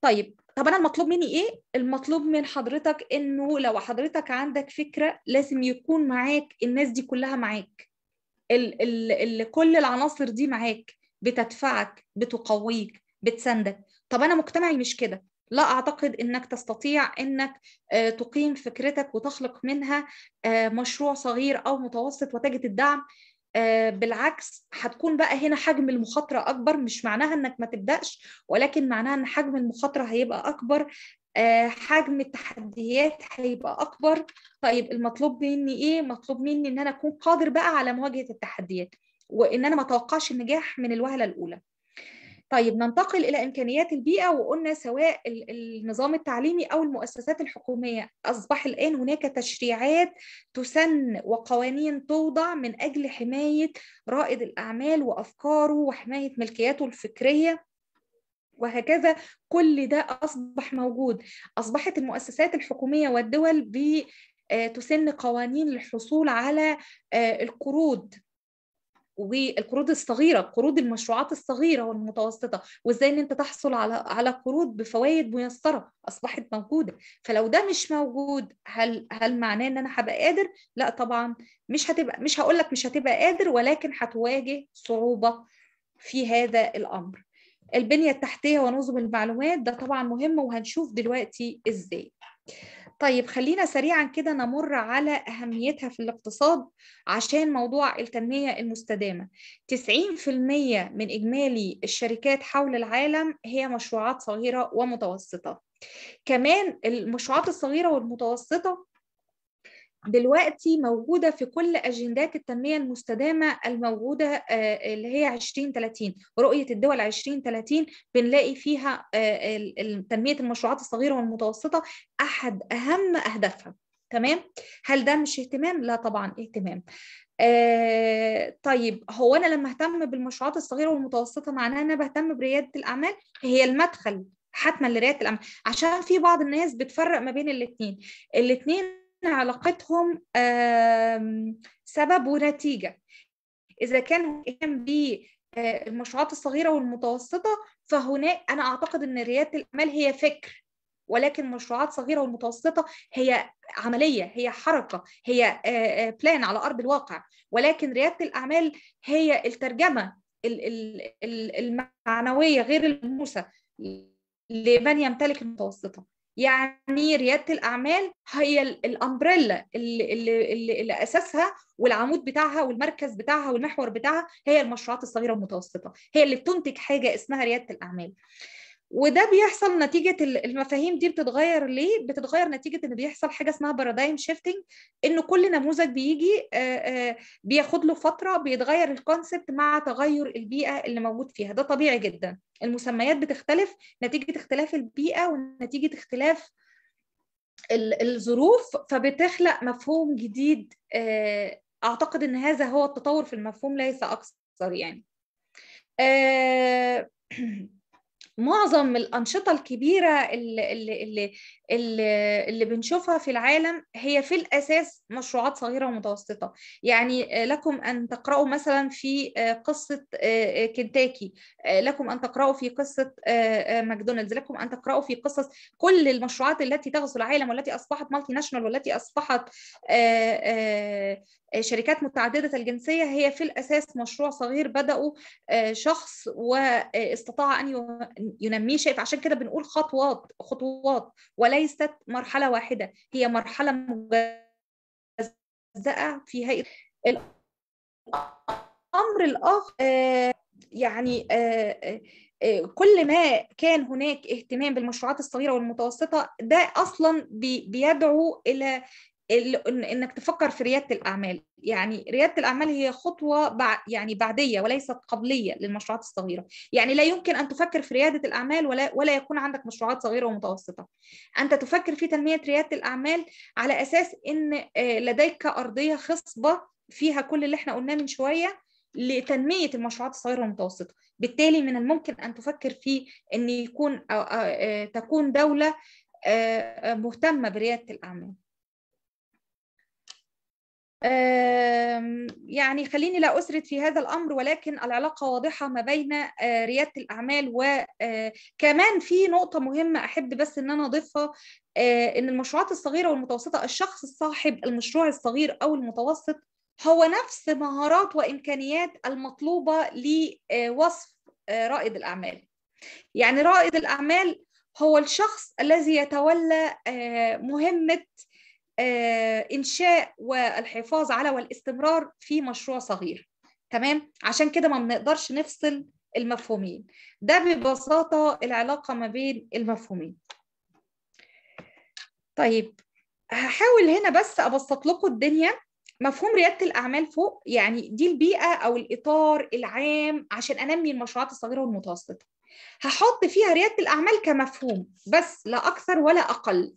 B: طيب طب انا المطلوب مني ايه المطلوب من حضرتك انه لو حضرتك عندك فكره لازم يكون معاك الناس دي كلها معاك ال ال ال كل العناصر دي معاك بتدفعك بتقويك بتسندك طب انا مجتمعي مش كده لا اعتقد انك تستطيع انك آه، تقيم فكرتك وتخلق منها آه، مشروع صغير او متوسط وتجد الدعم آه، بالعكس هتكون بقى هنا حجم المخاطره اكبر مش معناها انك ما تبداش ولكن معناها ان حجم المخاطره هيبقى اكبر حجم التحديات هيبقى اكبر طيب المطلوب مني ايه مطلوب مني ان انا اكون قادر بقى على مواجهه التحديات وان انا ما اتوقعش النجاح من الوهله الاولى طيب ننتقل الى امكانيات البيئه وقلنا سواء النظام التعليمي او المؤسسات الحكوميه اصبح الان هناك تشريعات تسن وقوانين توضع من اجل حمايه رائد الاعمال وافكاره وحمايه ملكياته الفكريه وهكذا كل ده اصبح موجود اصبحت المؤسسات الحكوميه والدول بتسن آه، قوانين للحصول على آه، القروض والقروض الصغيره قروض المشروعات الصغيره والمتوسطه وازاي ان انت تحصل على على قروض بفوائد ميسره اصبحت موجوده فلو ده مش موجود هل هل معناه ان انا هبقى قادر لا طبعا مش هتبقى مش هقول لك مش هتبقى قادر ولكن هتواجه صعوبه في هذا الامر البنيه التحتيه ونظم المعلومات ده طبعا مهم وهنشوف دلوقتي ازاي طيب خلينا سريعا كده نمر على أهميتها في الاقتصاد عشان موضوع التنمية المستدامة 90% من إجمالي الشركات حول العالم هي مشروعات صغيرة ومتوسطة كمان المشروعات الصغيرة والمتوسطة دلوقتي موجودة في كل أجندات التنمية المستدامة الموجودة آه، اللي هي 2030 رؤية الدول 2030 بنلاقي فيها آه، تنمية المشروعات الصغيرة والمتوسطة أحد أهم أهدافها تمام هل ده مش اهتمام لا طبعا اهتمام آه طيب هو انا لما اهتم بالمشروعات الصغيره والمتوسطه معناها انا بهتم برياده الاعمال هي المدخل حتما لرياده الاعمال عشان في بعض الناس بتفرق ما بين الاثنين الاثنين علاقتهم سبب ونتيجه اذا كان اهتم بالمشروعات الصغيره والمتوسطه فهناك انا اعتقد ان رياده الاعمال هي فكر ولكن مشروعات صغيره والمتوسطه هي عمليه هي حركه هي بلان آه، آه، على ارض الواقع ولكن رياده الاعمال هي الترجمه المعنويه غير الموسى لمن يمتلك المتوسطه يعني رياده الاعمال هي الامبريلا اللي, اللي, اللي, اللي اساسها والعمود بتاعها والمركز بتاعها والمحور بتاعها هي المشروعات الصغيره والمتوسطه هي اللي بتنتج حاجه اسمها رياده الاعمال وده بيحصل نتيجه المفاهيم دي بتتغير ليه بتتغير نتيجه ان بيحصل حاجه اسمها بارادايم شيفتنج إنه كل نموذج بيجي بياخد له فتره بيتغير الكونسبت مع تغير البيئه اللي موجود فيها ده طبيعي جدا المسميات بتختلف نتيجه اختلاف البيئه ونتيجه اختلاف الظروف فبتخلق مفهوم جديد اعتقد ان هذا هو التطور في المفهوم ليس اكثر يعني [CLEARS THROAT] معظم الانشطه الكبيره اللي, اللي, اللي, بنشوفها في العالم هي في الأساس مشروعات صغيرة ومتوسطة يعني آه، لكم أن تقرأوا مثلا في آه، قصة آه، كنتاكي لكم أن تقرأوا في قصة ماكدونالدز لكم أن تقرأوا في قصص كل المشروعات التي تغزو العالم والتي أصبحت مالتي ناشونال والتي أصبحت شركات متعددة الجنسية هي في الأساس مشروع صغير بدأه شخص واستطاع أن ينميه شايف عشان كده بنقول خطوات خطوات ولا وليست مرحلة واحدة هي مرحلة مجزأة في فيها الأمر الآخر آه، يعني آه، آه، كل ما كان هناك اهتمام بالمشروعات الصغيرة والمتوسطة ده أصلا بيدعو إلى انك تفكر في رياده الاعمال يعني رياده الاعمال هي خطوه يعني بعديه وليست قبليه للمشروعات الصغيره يعني لا يمكن ان تفكر في رياده الاعمال ولا ولا يكون عندك مشروعات صغيره ومتوسطه انت تفكر في تنميه رياده الاعمال على اساس ان آه، لديك ارضيه خصبه فيها كل اللي احنا قلناه من شويه لتنميه المشروعات الصغيره والمتوسطه بالتالي من الممكن ان تفكر في ان يكون أو أو آه، تكون دوله آه، مهتمه برياده الاعمال يعني خليني لا أسرد في هذا الأمر ولكن العلاقة واضحة ما بين آه، ريادة الأعمال وكمان آه، في نقطة مهمة أحب بس إن أنا أضيفها آه، إن المشروعات الصغيرة والمتوسطة الشخص صاحب المشروع الصغير أو المتوسط هو نفس مهارات وإمكانيات المطلوبة لوصف رائد الأعمال يعني رائد الأعمال هو الشخص الذي يتولى مهمة آه، انشاء والحفاظ على والاستمرار في مشروع صغير تمام عشان كده ما بنقدرش نفصل المفهومين ده ببساطه العلاقه ما بين المفهومين طيب هحاول هنا بس ابسط لكم الدنيا مفهوم رياده الاعمال فوق يعني دي البيئه او الاطار العام عشان انمي المشروعات الصغيره والمتوسطه هحط فيها رياده الاعمال كمفهوم بس لا اكثر ولا اقل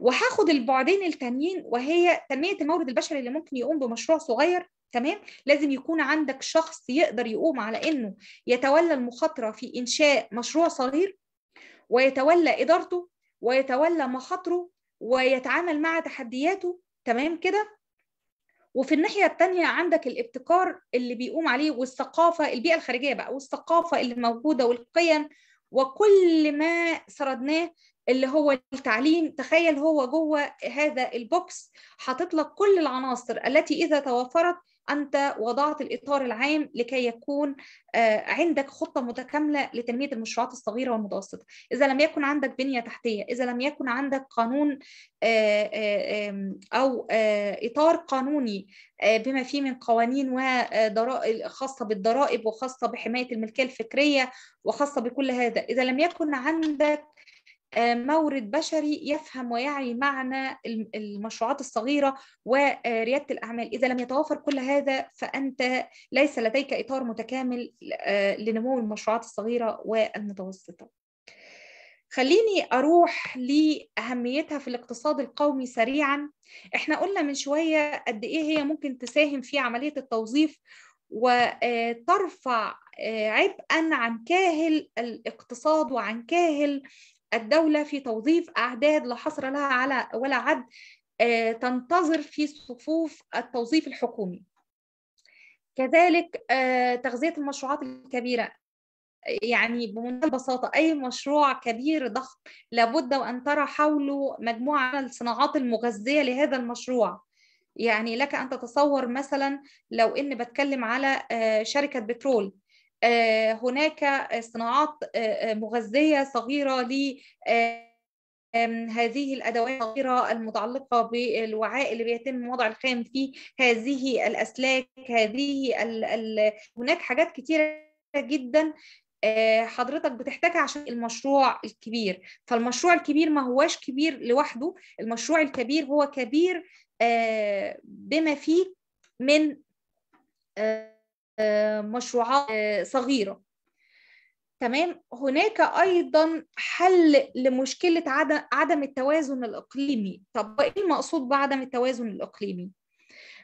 B: وهاخد البعدين التانيين وهي تنميه المورد البشري اللي ممكن يقوم بمشروع صغير تمام لازم يكون عندك شخص يقدر يقوم على انه يتولى المخاطره في انشاء مشروع صغير ويتولى ادارته ويتولى مخاطره ويتعامل مع تحدياته تمام كده وفي الناحيه الثانيه عندك الابتكار اللي بيقوم عليه والثقافه البيئه الخارجيه بقى والثقافه اللي موجوده والقيم وكل ما سردناه اللي هو التعليم تخيل هو جوه هذا البوكس حاطط لك كل العناصر التي اذا توفرت انت وضعت الاطار العام لكي يكون آه، عندك خطه متكامله لتنميه المشروعات الصغيره والمتوسطه اذا لم يكن عندك بنيه تحتيه اذا لم يكن عندك قانون آه، آه، او اطار قانوني بما فيه من قوانين وضرائب خاصه بالضرائب وخاصه بحمايه الملكيه الفكريه وخاصه بكل هذا اذا لم يكن عندك آه، مورد بشري يفهم ويعي معنى المشروعات الصغيرة وريادة آه، الأعمال إذا لم يتوافر كل هذا فأنت ليس لديك إطار متكامل آه، لنمو المشروعات الصغيرة والمتوسطة خليني أروح لأهميتها في الاقتصاد القومي سريعا احنا قلنا من شوية قد إيه هي ممكن تساهم في عملية التوظيف وترفع عبئا عن كاهل الاقتصاد وعن كاهل الدولة في توظيف أعداد لا حصر لها على ولا عد آه، تنتظر في صفوف التوظيف الحكومي كذلك آه، تغذية المشروعات الكبيرة يعني بمنتهى البساطة أي مشروع كبير ضخم لابد وأن ترى حوله مجموعة من الصناعات المغذية لهذا المشروع يعني لك أن تتصور مثلا لو إن بتكلم على آه، شركة بترول آه، هناك صناعات آه، آه، مغذية صغيرة ل هذه الادوات الصغيره المتعلقه بالوعاء اللي بيتم وضع الخام فيه هذه الاسلاك هذه ال ال هناك حاجات كثيره جدا حضرتك بتحتاجها عشان المشروع الكبير فالمشروع الكبير ما هواش كبير لوحده المشروع الكبير هو كبير بما فيه من مشروعات آه، صغيره تمام هناك ايضا حل لمشكله عدم عدم التوازن الاقليمي طب ايه المقصود بعدم التوازن الاقليمي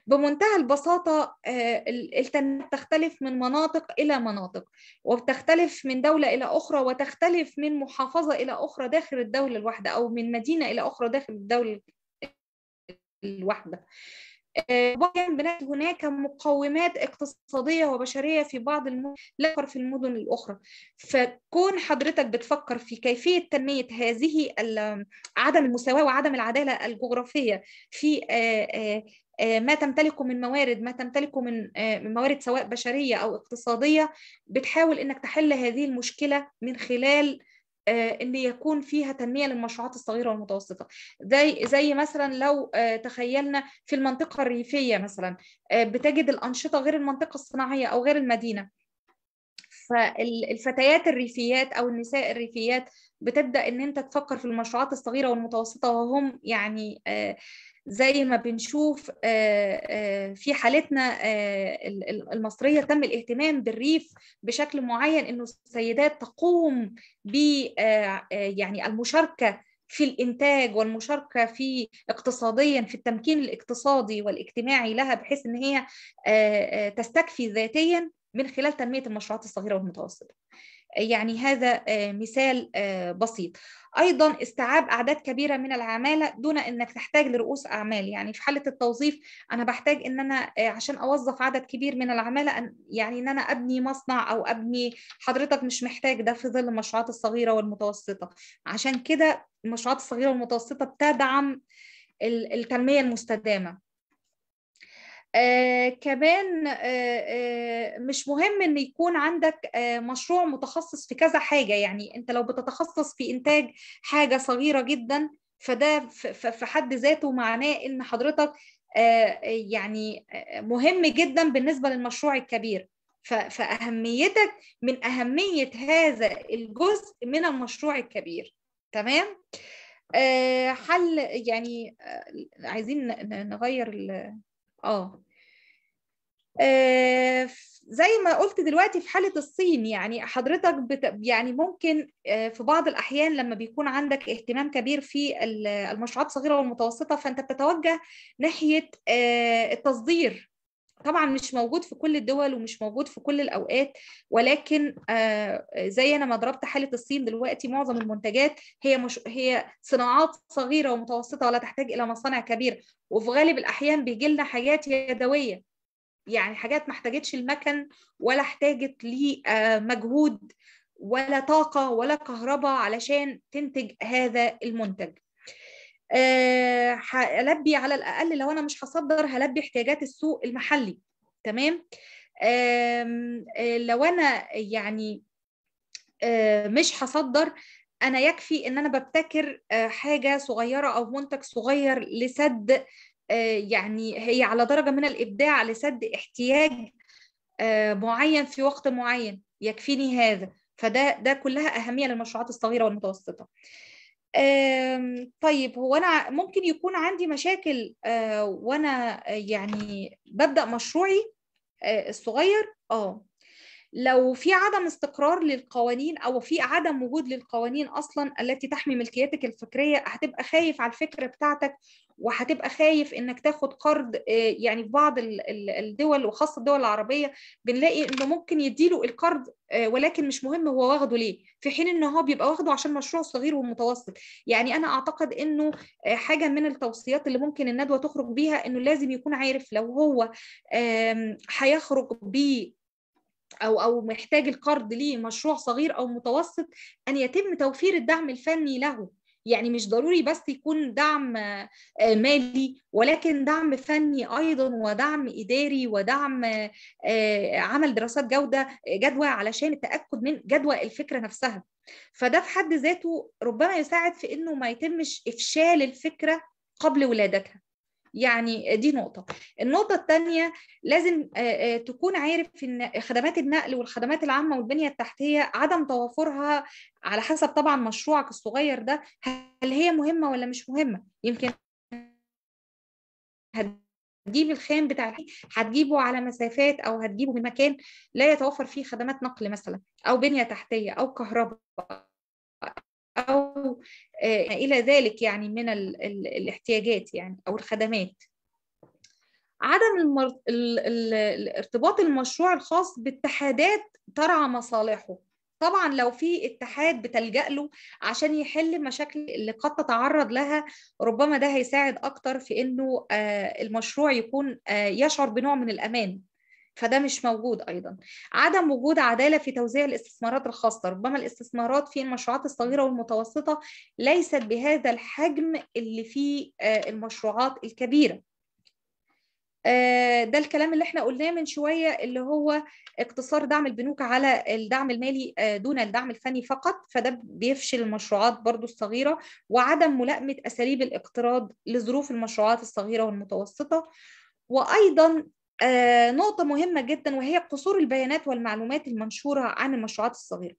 B: بمنتهى البساطه آه، التنميه تختلف من مناطق الى مناطق وبتختلف من دوله الى اخرى وتختلف من محافظه الى اخرى داخل الدوله الواحده او من مدينه الى اخرى داخل الدوله الواحده آه، وكان هناك مقومات اقتصادية وبشرية في بعض المدن لا في المدن الأخرى فكون حضرتك بتفكر في كيفية تنمية هذه عدم المساواة وعدم العدالة الجغرافية في آه، آه، ما تمتلكه من موارد ما تمتلكه من موارد سواء بشرية أو اقتصادية بتحاول إنك تحل هذه المشكلة من خلال آه، ان يكون فيها تنميه للمشروعات الصغيره والمتوسطه زي زي مثلا لو آه، تخيلنا في المنطقه الريفيه مثلا آه، بتجد الانشطه غير المنطقه الصناعيه او غير المدينه فالفتيات الريفيات او النساء الريفيات بتبدا ان انت تفكر في المشروعات الصغيره والمتوسطه وهم يعني آه، زي ما بنشوف آه، آه، في حالتنا المصريه تم الاهتمام بالريف بشكل معين انه السيدات تقوم ب يعني المشاركه في الانتاج والمشاركه في اقتصاديا في التمكين الاقتصادي والاجتماعي لها بحيث ان هي تستكفي ذاتيا من خلال تنمية المشروعات الصغيرة والمتوسطة يعني هذا آه، مثال آه، بسيط ايضا استيعاب اعداد كبيره من العماله دون انك تحتاج لرؤوس اعمال يعني في حاله التوظيف انا بحتاج ان انا آه، عشان اوظف عدد كبير من العماله يعني ان انا ابني مصنع او ابني حضرتك مش محتاج ده في ظل المشروعات الصغيره والمتوسطه عشان كده المشروعات الصغيره والمتوسطه بتدعم التنميه المستدامه آه كمان آه،, آه مش مهم ان يكون عندك آه مشروع متخصص في كذا حاجه يعني انت لو بتتخصص في انتاج حاجه صغيره جدا فده في حد ذاته معناه ان حضرتك آه، يعني آه، مهم جدا بالنسبه للمشروع الكبير فاهميتك من اهميه هذا الجزء من المشروع الكبير تمام حل يعني عايزين نغير اه آه، زي ما قلت دلوقتي في حالة الصين يعني حضرتك بت... يعني ممكن آه، في بعض الأحيان لما بيكون عندك اهتمام كبير في المشروعات الصغيرة والمتوسطة فأنت بتتوجه ناحية آه، التصدير طبعا مش موجود في كل الدول ومش موجود في كل الاوقات ولكن زي انا ما ضربت حاله الصين دلوقتي معظم المنتجات هي مش هي صناعات صغيره ومتوسطه ولا تحتاج الى مصانع كبيره وفي غالب الاحيان بيجي لنا حاجات يدويه يعني حاجات ما احتاجتش المكن ولا احتاجت لمجهود آه، ولا طاقة ولا كهرباء علشان تنتج هذا المنتج هلبي آه، على الأقل لو أنا مش هصدر هلبي احتياجات السوق المحلي تمام آه، لو أنا يعني مش هصدر انا يكفي ان انا ببتكر حاجه صغيره او منتج صغير لسد آه، يعني هي على درجه من الابداع لسد احتياج آه، معين في وقت معين يكفيني هذا فده ده كلها اهميه للمشروعات الصغيره والمتوسطه طيب هو انا ممكن يكون عندي مشاكل آه، وانا يعني ببدا مشروعي الصغير اه لو في عدم استقرار للقوانين او في عدم وجود للقوانين اصلا التي تحمي ملكيتك الفكريه هتبقى خايف على الفكره بتاعتك وهتبقى خايف انك تاخد قرض آه، يعني في بعض الدول وخاصه الدول العربيه بنلاقي انه ممكن يديله القرض آه، ولكن مش مهم هو واخده ليه في حين ان هو بيبقى واخده عشان مشروع صغير ومتوسط يعني انا اعتقد انه آه، حاجه من التوصيات اللي ممكن الندوه تخرج بيها انه لازم يكون عارف لو هو هيخرج ب او او محتاج القرض ليه مشروع صغير او متوسط ان يتم توفير الدعم الفني له يعني مش ضروري بس يكون دعم آه، مالي ولكن دعم فني ايضا ودعم اداري ودعم آه، عمل دراسات جوده جدوى علشان التاكد من جدوى الفكره نفسها فده في حد ذاته ربما يساعد في انه ما يتمش افشال الفكره قبل ولادتها يعني دي نقطة النقطة الثانية لازم آه، آه، تكون عارف ان خدمات النقل والخدمات العامة والبنية التحتية عدم توافرها على حسب طبعا مشروعك الصغير ده هل هي مهمة ولا مش مهمة يمكن هتجيب الخام بتاع هتجيبه على مسافات او هتجيبه من مكان لا يتوفر فيه خدمات نقل مثلا او بنية تحتية او كهرباء أو آه، إلى ذلك يعني من الاحتياجات يعني أو الخدمات عدم المر... ال... ال... الارتباط المشروع الخاص باتحادات ترعى مصالحه طبعا لو في اتحاد بتلجأ له عشان يحل مشاكل اللي قد تتعرض لها ربما ده هيساعد أكتر في إنه آه، المشروع يكون آه، يشعر بنوع من الأمان فده مش موجود ايضا عدم وجود عداله في توزيع الاستثمارات الخاصه ربما الاستثمارات في المشروعات الصغيره والمتوسطه ليست بهذا الحجم اللي في آه، المشروعات الكبيره آه، ده الكلام اللي احنا قلناه من شويه اللي هو اقتصار دعم البنوك على الدعم المالي آه، دون الدعم الفني فقط فده بيفشل المشروعات برضو الصغيره وعدم ملائمه اساليب الاقتراض لظروف المشروعات الصغيره والمتوسطه وايضا آه، نقطة مهمة جدا وهي قصور البيانات والمعلومات المنشورة عن المشروعات الصغيرة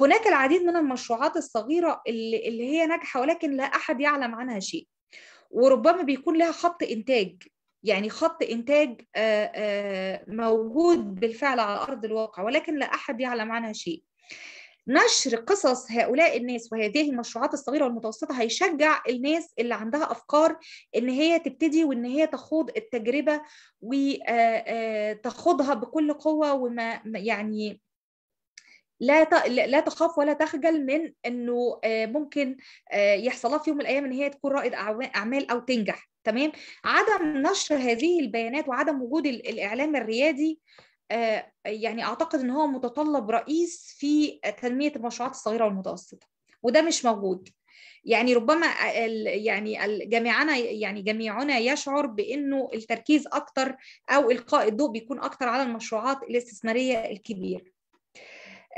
B: هناك العديد من المشروعات الصغيرة اللي, اللي هي ناجحة ولكن لا أحد يعلم عنها شيء وربما بيكون لها خط إنتاج يعني خط إنتاج آه، آه، موجود بالفعل على أرض الواقع ولكن لا أحد يعلم عنها شيء نشر قصص هؤلاء الناس وهذه المشروعات الصغيره والمتوسطه هيشجع الناس اللي عندها افكار ان هي تبتدي وان هي تخوض التجربه وتخوضها آه، آه، بكل قوه وما يعني لا لا تخاف ولا تخجل من انه آه، ممكن يحصل لها في يوم من الايام ان هي تكون رائد اعمال او تنجح تمام عدم نشر هذه البيانات وعدم وجود الاعلام الريادي آه، يعني اعتقد ان هو متطلب رئيس في تنميه المشروعات الصغيره والمتوسطه وده مش موجود يعني ربما يعني جميعنا يعني جميعنا يشعر بانه التركيز اكتر او القاء الضوء بيكون اكتر على المشروعات الاستثماريه الكبيره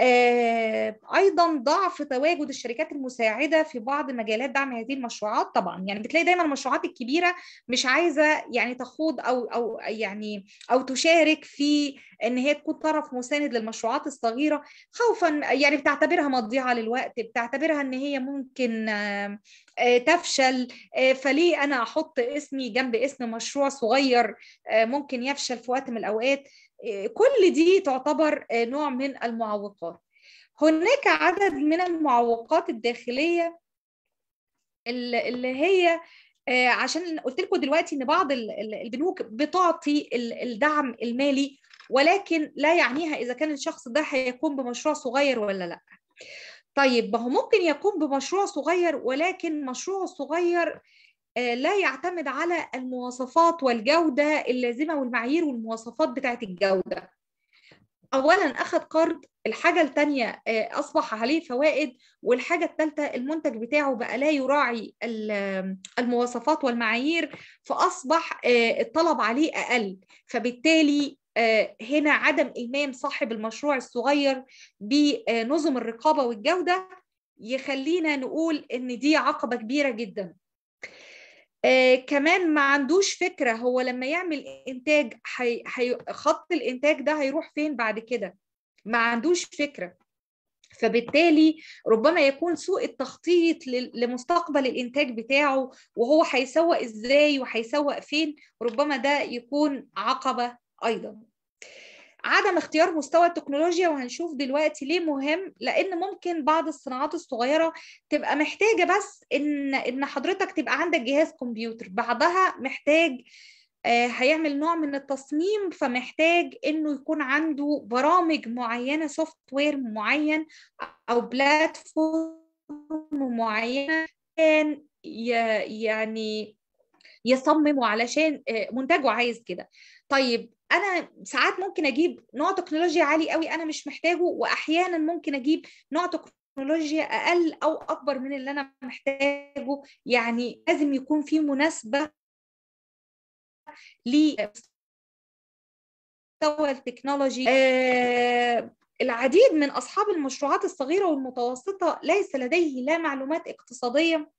B: آه، ايضا ضعف تواجد الشركات المساعده في بعض مجالات دعم هذه المشروعات طبعا يعني بتلاقي دايما المشروعات الكبيره مش عايزه يعني تخوض او او يعني او تشارك في ان هي تكون طرف مساند للمشروعات الصغيره خوفا يعني بتعتبرها مضيعه للوقت بتعتبرها ان هي ممكن آه، آه، تفشل فليه انا احط اسمي جنب اسم مشروع صغير ممكن يفشل في وقت من الاوقات كل دي تعتبر آه، نوع من المعوقات هناك عدد من المعوقات الداخلية اللي هي آه، عشان قلت لكم دلوقتي ان بعض البنوك بتعطي الدعم المالي ولكن لا يعنيها اذا كان الشخص ده هيقوم بمشروع صغير ولا لا طيب ما هو ممكن يقوم بمشروع صغير ولكن مشروع صغير آه، لا يعتمد على المواصفات والجودة اللازمة والمعايير والمواصفات بتاعة الجودة أولا أخذ قرض الحاجة الثانية آه، أصبح عليه فوائد والحاجة الثالثة المنتج بتاعه بقى لا يراعي المواصفات والمعايير فأصبح آه، الطلب عليه أقل فبالتالي هنا عدم إيمان صاحب المشروع الصغير بنظم الرقابة والجودة يخلينا نقول إن دي عقبة كبيرة جداً آه كمان ما عندوش فكرة هو لما يعمل إنتاج حي... حي... خط الإنتاج ده هيروح فين بعد كده ما عندوش فكرة فبالتالي ربما يكون سوء التخطيط لمستقبل الانتاج بتاعه وهو هيسوق ازاي وهيسوق فين ربما ده يكون عقبه ايضا عدم اختيار مستوى التكنولوجيا وهنشوف دلوقتي ليه مهم لان ممكن بعض الصناعات الصغيره تبقى محتاجه بس ان ان حضرتك تبقى عندك جهاز كمبيوتر بعضها محتاج آه، هيعمل نوع من التصميم فمحتاج انه يكون عنده برامج معينه سوفت وير معين او بلاتفورم معينه كان يعني يصمم علشان آه، منتجه عايز كده طيب انا ساعات ممكن اجيب نوع تكنولوجيا عالي قوي انا مش محتاجه واحيانا ممكن اجيب نوع تكنولوجيا اقل او اكبر من اللي انا محتاجه يعني لازم يكون في مناسبه لمستوى التكنولوجي آه، العديد من أصحاب المشروعات الصغيرة والمتوسطة ليس لديه لا معلومات اقتصادية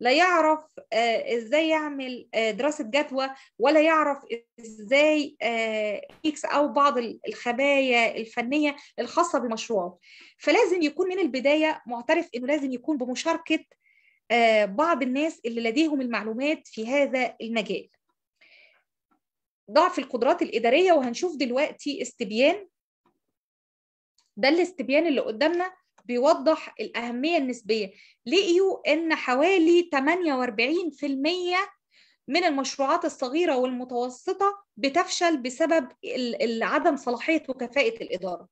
B: لا يعرف آه، ازاي يعمل آه، دراسة جدوى ولا يعرف ازاي اكس آه، او بعض الخبايا الفنية الخاصة بمشروعه فلازم يكون من البداية معترف انه لازم يكون بمشاركة بعض الناس اللي لديهم المعلومات في هذا المجال ضعف القدرات الإدارية وهنشوف دلوقتي استبيان ده الاستبيان اللي قدامنا بيوضح الأهمية النسبية لقيوا إن حوالي 48% من المشروعات الصغيرة والمتوسطة بتفشل بسبب عدم صلاحية وكفاءة الإدارة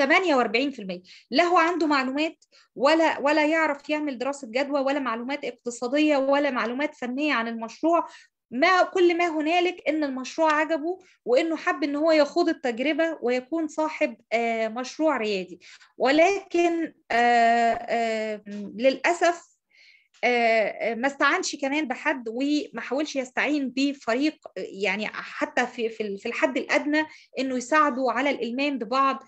B: 48% لا هو عنده معلومات ولا ولا يعرف يعمل دراسه جدوى ولا معلومات اقتصاديه ولا معلومات فنيه عن المشروع ما كل ما هنالك ان المشروع عجبه وانه حب ان هو يخوض التجربه ويكون صاحب آه، مشروع ريادي ولكن آه، آه، للاسف ما استعانش كمان بحد وما حاولش يستعين بفريق يعني حتى في في الحد الادنى انه يساعده على الالمام ببعض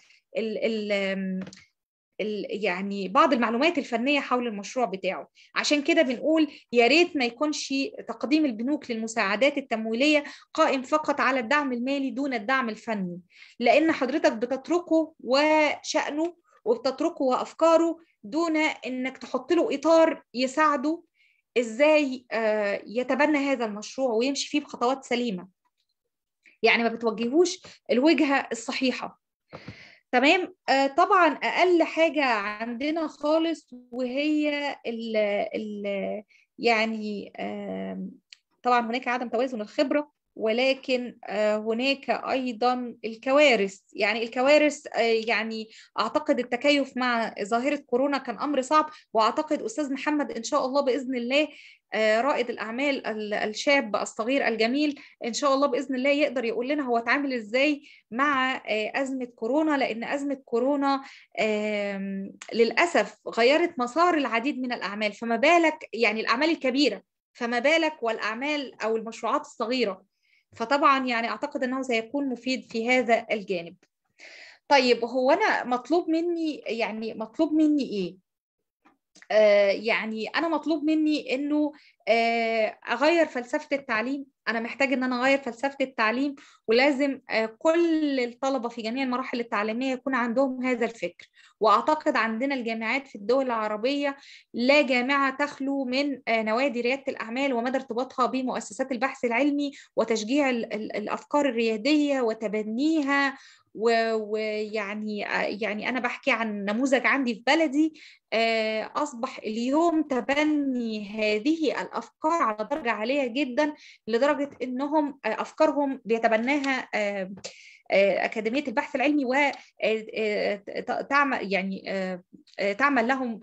B: يعني بعض المعلومات الفنيه حول المشروع بتاعه عشان كده بنقول يا ريت ما يكونش تقديم البنوك للمساعدات التمويليه قائم فقط على الدعم المالي دون الدعم الفني لان حضرتك بتتركه وشانه وبتتركه وافكاره دون انك تحط له اطار يساعده ازاي آه، يتبنى هذا المشروع ويمشي فيه بخطوات سليمه يعني ما بتوجهوش الوجهه الصحيحه تمام آه، طبعا اقل حاجه عندنا خالص وهي ال يعني طبعا هناك عدم توازن الخبره ولكن آه، هناك ايضا الكوارث يعني الكوارث آه، يعني اعتقد التكيف مع ظاهره كورونا كان امر صعب واعتقد استاذ محمد ان شاء الله باذن الله آه، رائد الاعمال الشاب الصغير الجميل ان شاء الله باذن الله يقدر يقول لنا هو اتعامل ازاي مع ازمه كورونا لان ازمه كورونا للاسف غيرت مسار العديد من الاعمال فما بالك يعني الاعمال الكبيره فما بالك والاعمال او المشروعات الصغيره فطبعا يعني اعتقد انه سيكون مفيد في هذا الجانب طيب هو انا مطلوب مني يعني مطلوب مني ايه آه، يعني انا مطلوب مني انه آه، اغير فلسفه التعليم انا محتاج ان انا اغير فلسفه التعليم ولازم آه، كل الطلبه في جميع المراحل التعليميه يكون عندهم هذا الفكر واعتقد عندنا الجامعات في الدول العربيه لا جامعه تخلو من نوادي رياده الاعمال ومدى ارتباطها بمؤسسات البحث العلمي وتشجيع الافكار الرياديه وتبنيها ويعني يعني انا بحكي عن نموذج عندي في بلدي آه، اصبح اليوم تبني هذه الافكار على درجه عاليه جدا لدرجه انهم آه، افكارهم بيتبناها آه، آه، اكاديميه البحث العلمي وتعمل آه، آه، يعني تعمل لهم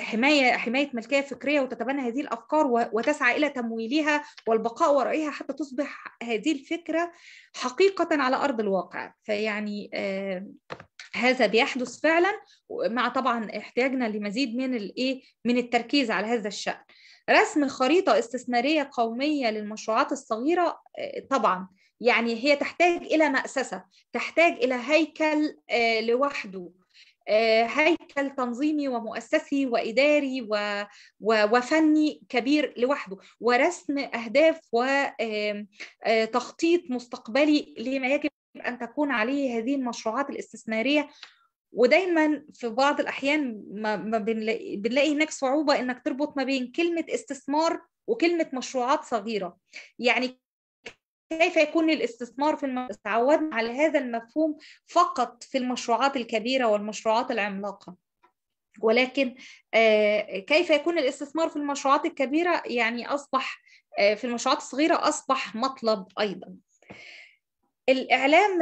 B: حمايه حمايه ملكيه فكريه وتتبنى هذه الافكار وتسعى الى تمويلها والبقاء ورائها حتى تصبح هذه الفكره حقيقه على ارض الواقع فيعني هذا بيحدث فعلا مع طبعا احتياجنا لمزيد من الايه من التركيز على هذا الشان رسم خريطه استثماريه قوميه للمشروعات الصغيره طبعا يعني هي تحتاج إلى مأسسة تحتاج إلى هيكل آه، لوحده آه، هيكل تنظيمي ومؤسسي وإداري وفني كبير لوحده ورسم أهداف وتخطيط آه، مستقبلي لما يجب أن تكون عليه هذه المشروعات الاستثمارية ودايما في بعض الأحيان ما, بنلاقي هناك صعوبة إنك تربط ما بين كلمة استثمار وكلمة مشروعات صغيرة يعني كيف يكون الاستثمار في المشروعات تعودنا على هذا المفهوم فقط في المشروعات الكبيرة والمشروعات العملاقة ولكن آه، كيف يكون الاستثمار في المشروعات الكبيرة يعني أصبح آه، في المشروعات الصغيرة أصبح مطلب أيضا الإعلام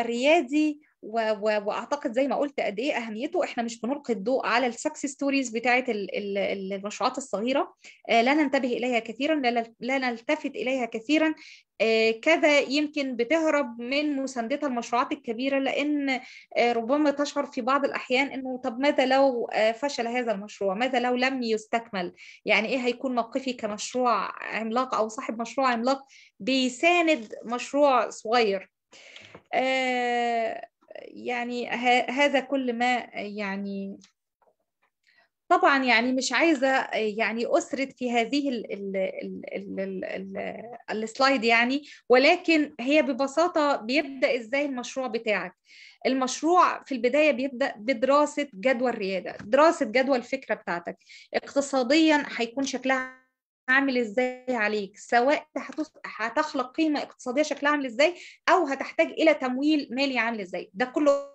B: الريادي و و واعتقد زي ما قلت قد ايه اهميته احنا مش بنلقي الضوء على السكس ستوريز بتاعه المشروعات الصغيره آه، لا ننتبه اليها كثيرا لا نلتفت اليها كثيرا آه، كذا يمكن بتهرب من مساندتها المشروعات الكبيره لان آه، ربما تشعر في بعض الاحيان انه طب ماذا لو فشل هذا المشروع ماذا لو لم يستكمل يعني ايه هيكون موقفي كمشروع عملاق او صاحب مشروع عملاق بيساند مشروع صغير يعني هذا كل ما يعني طبعا يعني مش عايزه يعني اسرد في هذه السلايد يعني ولكن هي ببساطه بيبدا ازاي المشروع بتاعك المشروع في البدايه بيبدا بدراسه جدوى الرياده دراسه جدوى الفكره بتاعتك اقتصاديا هيكون شكلها عامل ازاي عليك سواء هتخلق قيمه اقتصاديه شكلها عامل ازاي او هتحتاج الى تمويل مالي عامل ازاي ده كله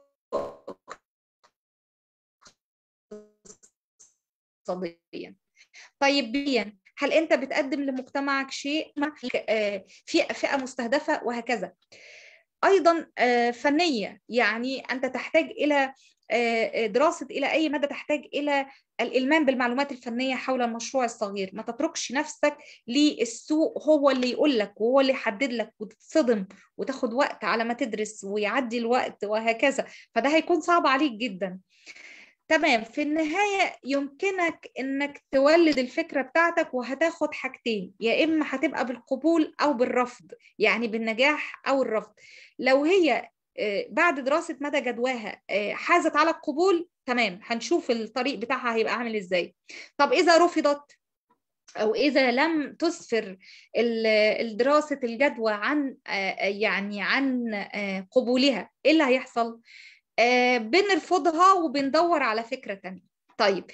B: اقتصاديا طيب هل انت بتقدم لمجتمعك شيء آه، في فئه مستهدفه وهكذا ايضا آه، فنيه يعني انت تحتاج الى آه، آه، دراسه الى اي مدى تحتاج الى الالمام بالمعلومات الفنيه حول المشروع الصغير ما تتركش نفسك للسوق هو اللي يقول لك وهو اللي يحدد لك وتتصدم وتاخد وقت على ما تدرس ويعدي الوقت وهكذا فده هيكون صعب عليك جدا تمام في النهاية يمكنك انك تولد الفكرة بتاعتك وهتاخد حاجتين يا اما هتبقى بالقبول او بالرفض يعني بالنجاح او الرفض لو هي آه، بعد دراسه مدى جدواها حازت آه، على القبول تمام هنشوف الطريق بتاعها هيبقى عامل ازاي طب اذا رفضت او اذا لم تسفر الدراسة الجدوى عن آه، يعني عن قبولها ايه اللي هيحصل بنرفضها وبندور على فكره تانية طيب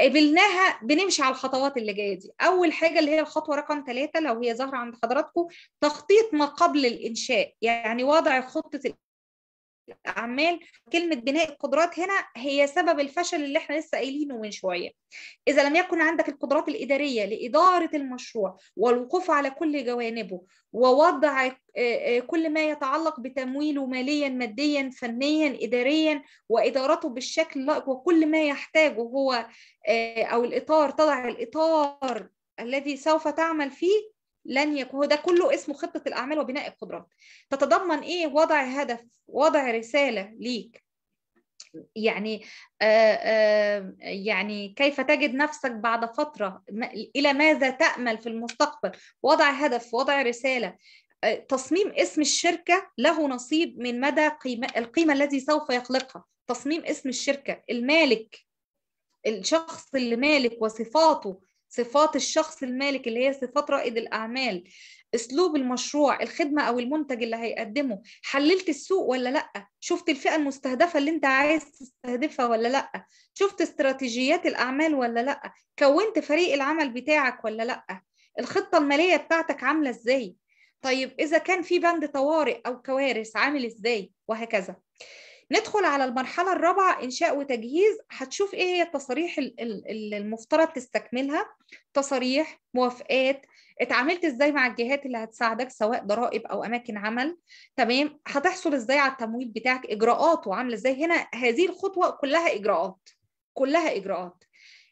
B: قبلناها بنمشي على الخطوات اللي جايه دي اول حاجه اللي هي الخطوه رقم ثلاثة لو هي ظاهره عند حضراتكم تخطيط ما قبل الانشاء يعني وضع خطه الاعمال كلمه بناء القدرات هنا هي سبب الفشل اللي احنا لسه قايلينه من شويه اذا لم يكن عندك القدرات الاداريه لاداره المشروع والوقوف على كل جوانبه ووضع آه، آه، كل ما يتعلق بتمويله ماليا ماديا فنيا اداريا وادارته بالشكل اللائق وكل ما يحتاجه هو آه، او الاطار تضع الاطار الذي سوف تعمل فيه لن يكون هو ده كله اسمه خطه الاعمال وبناء القدرات تتضمن ايه وضع هدف وضع رساله ليك يعني آآ آه، آآ آه، يعني كيف تجد نفسك بعد فتره الى ماذا تامل في المستقبل وضع هدف وضع رساله آه، تصميم اسم الشركه له نصيب من مدى قيمة القيمه الذي سوف يخلقها تصميم اسم الشركه المالك الشخص اللي مالك وصفاته صفات الشخص المالك اللي هي صفات رائد الأعمال اسلوب المشروع الخدمه او المنتج اللي هيقدمه حللت السوق ولا لا شفت الفئه المستهدفه اللي انت عايز تستهدفها ولا لا شفت استراتيجيات الاعمال ولا لا كونت فريق العمل بتاعك ولا لا الخطه الماليه بتاعتك عامله ازاي طيب اذا كان في بند طوارئ او كوارث عامل ازاي وهكذا ندخل على المرحلة الرابعة إنشاء وتجهيز هتشوف إيه هي التصاريح المفترض تستكملها تصاريح موافقات اتعاملت ازاي مع الجهات اللي هتساعدك سواء ضرائب او اماكن عمل تمام هتحصل ازاي على التمويل بتاعك اجراءاته عامله ازاي هنا هذه الخطوه كلها اجراءات كلها اجراءات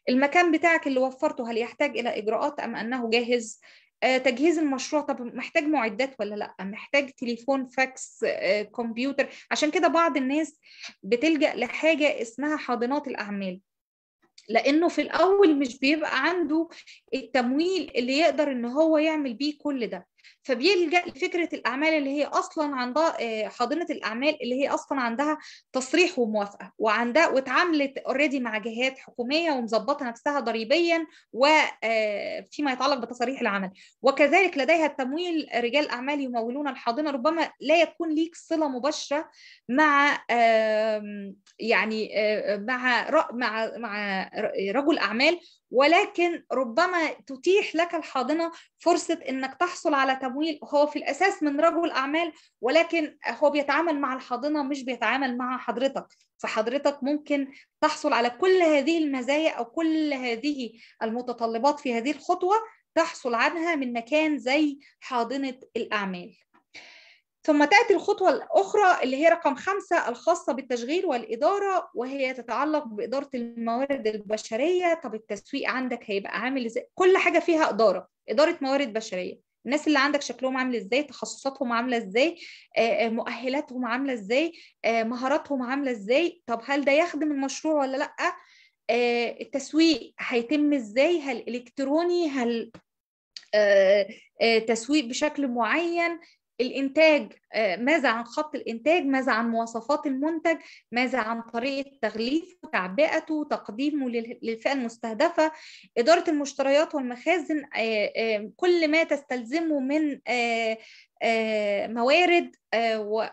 B: المكان بتاعك اللي وفرته هل يحتاج الى اجراءات ام انه جاهز آه، تجهيز المشروع طب محتاج معدات ولا لا محتاج تليفون فاكس آه، كمبيوتر عشان كده بعض الناس بتلجأ لحاجة اسمها حاضنات الأعمال لانه في الاول مش بيبقى عنده التمويل اللي يقدر ان هو يعمل بيه كل ده فبيلجأ لفكرة الأعمال اللي هي أصلا عندها آه، حاضنة الأعمال اللي هي أصلا عندها تصريح وموافقة وعندها واتعاملت اوريدي مع جهات حكومية ومظبطة نفسها ضريبيا وفيما آه، يتعلق بتصاريح العمل وكذلك لديها التمويل رجال أعمال يمولون الحاضنة ربما لا يكون ليك صلة مباشرة مع يعني آه، مع مع مع رجل أعمال ولكن ربما تتيح لك الحاضنة فرصة إنك تحصل على على تمويل هو في الاساس من رجل اعمال ولكن هو بيتعامل مع الحاضنه مش بيتعامل مع حضرتك فحضرتك ممكن تحصل على كل هذه المزايا او كل هذه المتطلبات في هذه الخطوه تحصل عنها من مكان زي حاضنه الاعمال ثم تأتي الخطوة الأخرى اللي هي رقم خمسة الخاصة بالتشغيل والإدارة وهي تتعلق بإدارة الموارد البشرية طب التسويق عندك هيبقى عامل إزاي كل حاجة فيها إدارة إدارة موارد بشرية الناس اللي عندك شكلهم عامل ازاي تخصصاتهم عامله ازاي آه، آه، مؤهلاتهم عامله ازاي آه، مهاراتهم عامله ازاي طب هل ده يخدم المشروع ولا لا التسويق هيتم ازاي هل الكتروني هل تسويق بشكل معين الانتاج آه، ماذا عن خط الانتاج ماذا عن مواصفات المنتج ماذا عن طريقه تغليفه تعبئته تقديمه للفئه المستهدفه اداره المشتريات والمخازن آه، آه، كل ما تستلزمه من موارد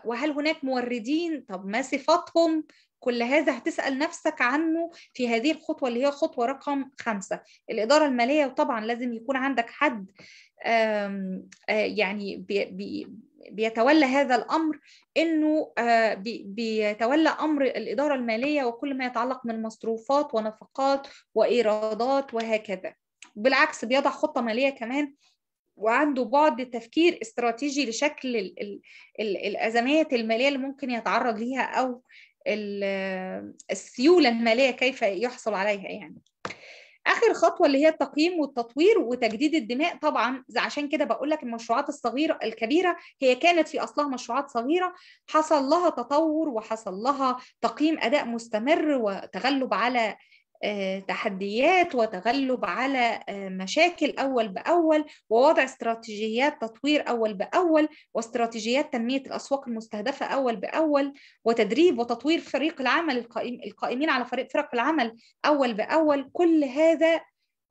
B: وهل هناك موردين طب ما صفاتهم كل هذا هتسأل نفسك عنه في هذه الخطوة اللي هي خطوة رقم خمسة الإدارة المالية وطبعا لازم يكون عندك حد آه، يعني بيتولى هذا الامر انه آه، بيتولى امر الاداره الماليه وكل ما يتعلق من مصروفات ونفقات وايرادات وهكذا بالعكس بيضع خطه ماليه كمان وعنده بعد تفكير استراتيجي لشكل الـ الـ الـ الازمات الماليه اللي ممكن يتعرض ليها او السيوله الماليه كيف يحصل عليها يعني اخر خطوه اللي هي التقييم والتطوير وتجديد الدماء طبعا عشان كده بقول لك المشروعات الصغيره الكبيره هي كانت في اصلها مشروعات صغيره حصل لها تطور وحصل لها تقييم اداء مستمر وتغلب على آه، تحديات وتغلب على آه، مشاكل أول بأول ووضع استراتيجيات تطوير أول بأول واستراتيجيات تنمية الأسواق المستهدفة أول بأول وتدريب وتطوير فريق العمل القائمين على فريق فرق العمل أول بأول كل هذا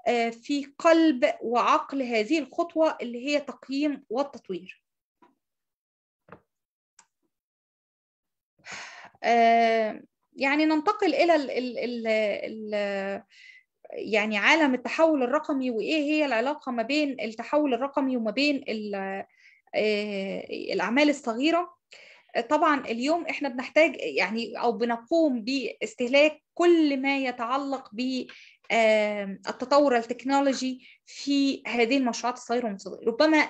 B: آه، في قلب وعقل هذه الخطوة اللي هي تقييم والتطوير يعني ننتقل الى ال ال ال الـ يعني عالم التحول الرقمي وايه هي العلاقه ما بين التحول الرقمي وما بين آه، الاعمال الصغيره طبعا اليوم احنا بنحتاج يعني او بنقوم باستهلاك كل ما يتعلق ب آه، التطور التكنولوجي في هذه المشروعات الصغيره والمتوسطه ربما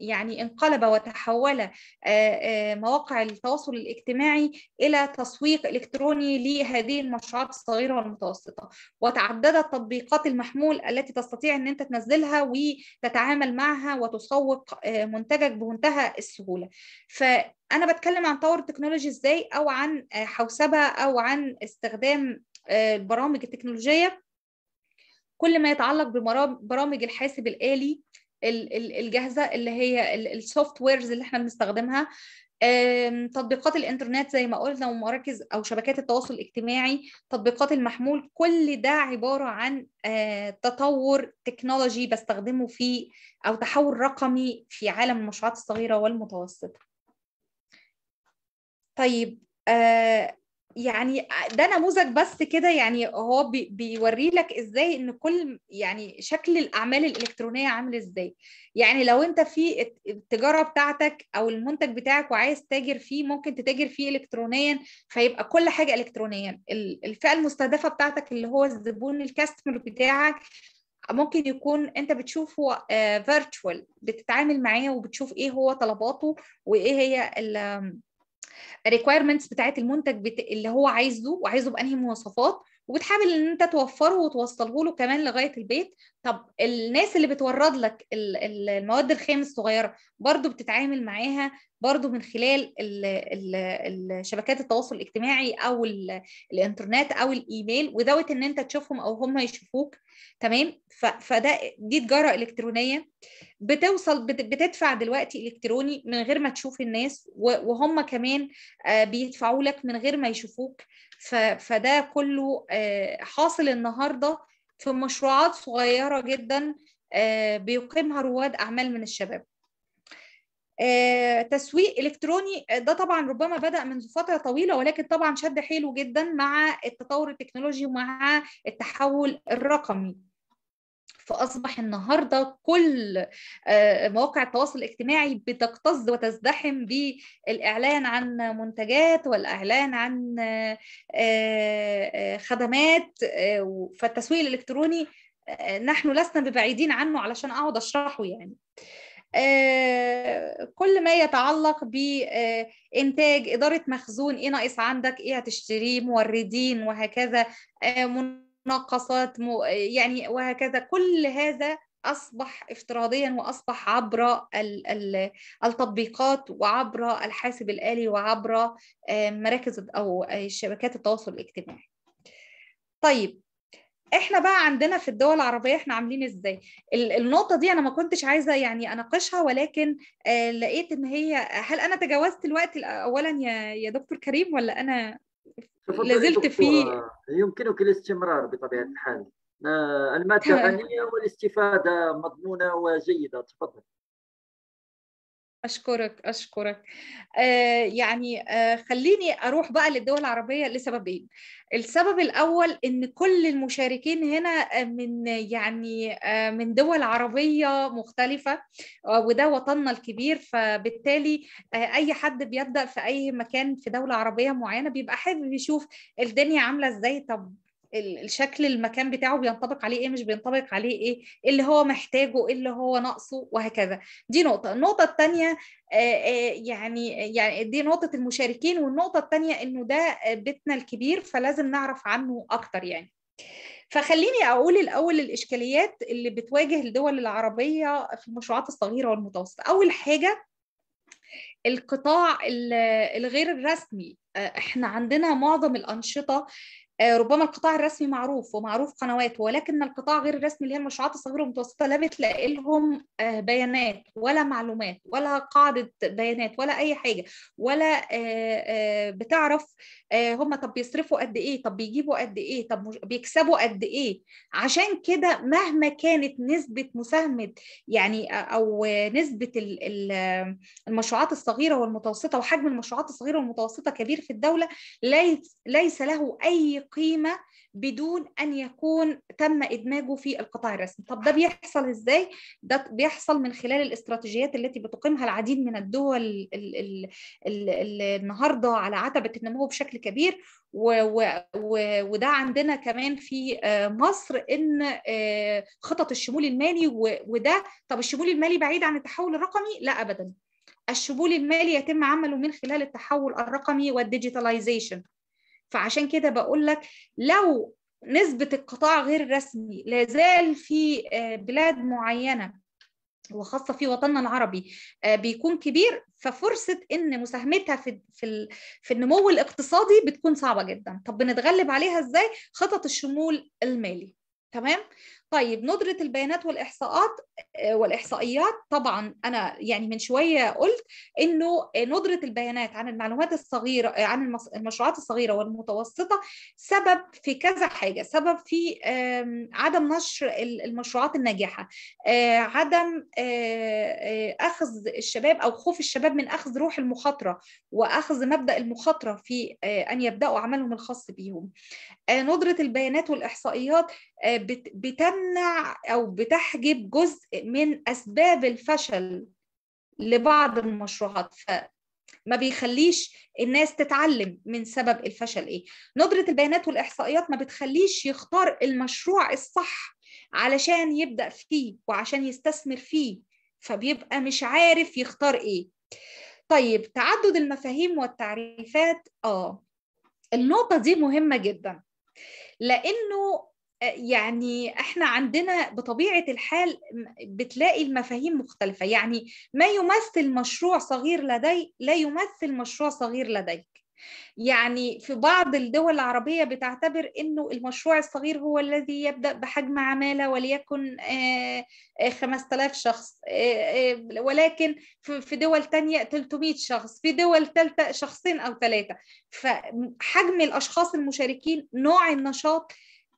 B: يعني انقلب وتحول آه، آه، مواقع التواصل الاجتماعي إلى تسويق إلكتروني لهذه المشروعات الصغيرة والمتوسطة وتعددت تطبيقات المحمول التي تستطيع أن أنت تنزلها وتتعامل معها وتسوق آه، منتجك بمنتهى السهولة ف انا بتكلم عن طور التكنولوجي ازاي او عن حوسبه او عن استخدام البرامج التكنولوجيه كل ما يتعلق ببرامج الحاسب الالي الجاهزه اللي هي السوفت ويرز اللي احنا بنستخدمها تطبيقات الانترنت زي ما قلنا ومراكز او شبكات التواصل الاجتماعي تطبيقات المحمول كل ده عباره عن آه، تطور تكنولوجي بستخدمه في او تحول رقمي في عالم المشروعات الصغيره والمتوسطه طيب آه، يعني ده نموذج بس كده يعني هو بي بيوري لك ازاي ان كل يعني شكل الاعمال الالكترونيه عامل ازاي يعني لو انت في التجاره بتاعتك او المنتج بتاعك وعايز تاجر فيه ممكن تتاجر فيه الكترونيا فيبقى كل حاجه الكترونيا الفئه المستهدفه بتاعتك اللي هو الزبون الكاستمر بتاعك ممكن يكون انت بتشوفه آه، فيرتشوال بتتعامل معاه وبتشوف ايه هو طلباته وايه هي الريكويرمنتس بتاعت المنتج بت... اللي هو عايزه وعايزه بانهي مواصفات وبتحاول ان انت توفره وتوصله له كمان لغايه البيت طب الناس اللي بتورد لك المواد الخام الصغيره برضو بتتعامل معاها برضو من خلال شبكات التواصل الاجتماعي او الانترنت او الايميل ودوت ان انت تشوفهم او هم يشوفوك تمام فده دي تجاره الكترونيه بتوصل بتدفع دلوقتي الكتروني من غير ما تشوف الناس وهم كمان آه، بيدفعوا لك من غير ما يشوفوك فده كله آه، حاصل النهارده في مشروعات صغيره جدا آه، بيقيمها رواد اعمال من الشباب آه، تسويق الكتروني ده طبعا ربما بدا منذ فتره طويله ولكن طبعا شد حيله جدا مع التطور التكنولوجي ومع التحول الرقمي فاصبح النهارده كل آه، مواقع التواصل الاجتماعي بتكتظ وتزدحم بالاعلان عن منتجات والاعلان عن آه، آه، خدمات فالتسويق الالكتروني نحن لسنا ببعيدين عنه علشان اقعد اشرحه يعني كل ما يتعلق بإنتاج إدارة مخزون إيه ناقص عندك إيه هتشتريه موردين وهكذا من ناقصات يعني وهكذا كل هذا اصبح افتراضيا واصبح عبر التطبيقات وعبر الحاسب الالي وعبر آه، مراكز او آه، شبكات التواصل الاجتماعي. طيب احنا بقى عندنا في الدول العربيه احنا عاملين ازاي النقطه دي انا ما كنتش عايزه يعني اناقشها ولكن آه، لقيت ان هي هل انا تجاوزت الوقت اولا يا دكتور كريم ولا انا
A: لازلت في يمكنك الاستمرار بطبيعه الحال آه، الماده [LAUGHS] غنيه والاستفاده مضمونه وجيده تفضل
B: أشكرك أشكرك آه يعني آه خليني أروح بقى للدول العربية لسببين السبب الأول إن كل المشاركين هنا آه، من يعني آه من دول عربية مختلفة آه وده وطننا الكبير فبالتالي آه أي حد بيبدأ في أي مكان في دولة عربية معينة بيبقى حابب يشوف الدنيا عاملة إزاي طب الشكل المكان بتاعه بينطبق عليه ايه مش بينطبق عليه إيه،, ايه اللي هو محتاجه ايه اللي هو ناقصه وهكذا دي نقطه النقطه الثانيه يعني يعني دي نقطه المشاركين والنقطه الثانيه انه ده بيتنا الكبير فلازم نعرف عنه اكتر يعني فخليني اقول الاول الاشكاليات اللي بتواجه الدول العربيه في المشروعات الصغيره والمتوسطه اول حاجه القطاع الغير الرسمي احنا عندنا معظم الانشطه آه، ربما القطاع الرسمي معروف ومعروف قنواته ولكن القطاع غير الرسمي اللي هي المشروعات الصغيره والمتوسطه لا بتلاقي لهم آه، بيانات ولا معلومات ولا قاعده بيانات ولا اي حاجه ولا آه، بتعرف هم طب بيصرفوا قد ايه طب بيجيبوا قد ايه طب بيكسبوا قد ايه عشان كده مهما كانت نسبه مساهمه يعني او نسبه المشروعات الصغيره والمتوسطه وحجم المشروعات الصغيره والمتوسطه كبير في الدوله ليس له اي قيمه بدون ان يكون تم ادماجه في القطاع الرسمي طب ده بيحصل ازاي ده بيحصل من خلال الاستراتيجيات التي بتقيمها العديد من الدول النهارده على عتبه النمو بشكل كبير وده عندنا كمان في آه، مصر ان آه، خطط الشمول المالي وده طب الشمول المالي بعيد عن التحول الرقمي لا ابدا الشمول المالي يتم عمله من خلال التحول الرقمي والديجيتاليزيشن فعشان كده بقول لك لو نسبة القطاع غير الرسمي لازال في آه، بلاد معينة وخاصه في وطننا العربي آه، بيكون كبير ففرصه ان مساهمتها في في في النمو الاقتصادي بتكون صعبه جدا طب بنتغلب عليها ازاي خطط الشمول المالي تمام طيب ندرة البيانات والإحصاءات آه، والإحصائيات طبعا أنا يعني من شوية قلت إنه ندرة البيانات عن المعلومات الصغيرة آه، عن المشروعات الصغيرة والمتوسطة سبب في كذا حاجة سبب في عدم نشر المشروعات الناجحة آه، عدم أخذ الشباب أو خوف الشباب من أخذ روح المخاطرة وأخذ مبدأ المخاطرة في أن يبدأوا عملهم الخاص بيهم ندرة البيانات والإحصائيات آه، بتمنع او بتحجب جزء من اسباب الفشل لبعض المشروعات فما بيخليش الناس تتعلم من سبب الفشل ايه ندره البيانات والاحصائيات ما بتخليش يختار المشروع الصح علشان يبدا فيه وعشان يستثمر فيه فبيبقى مش عارف يختار ايه طيب تعدد المفاهيم والتعريفات اه النقطه دي مهمه جدا لانه يعني احنا عندنا بطبيعه الحال بتلاقي المفاهيم مختلفه يعني ما يمثل مشروع صغير لدي لا يمثل مشروع صغير لديك يعني في بعض الدول العربية بتعتبر أنه المشروع الصغير هو الذي يبدأ بحجم عمالة وليكن 5000 آه، آه، شخص آه، ولكن في دول تانية 300 شخص في دول ثالثه شخصين أو ثلاثة فحجم الأشخاص المشاركين نوع النشاط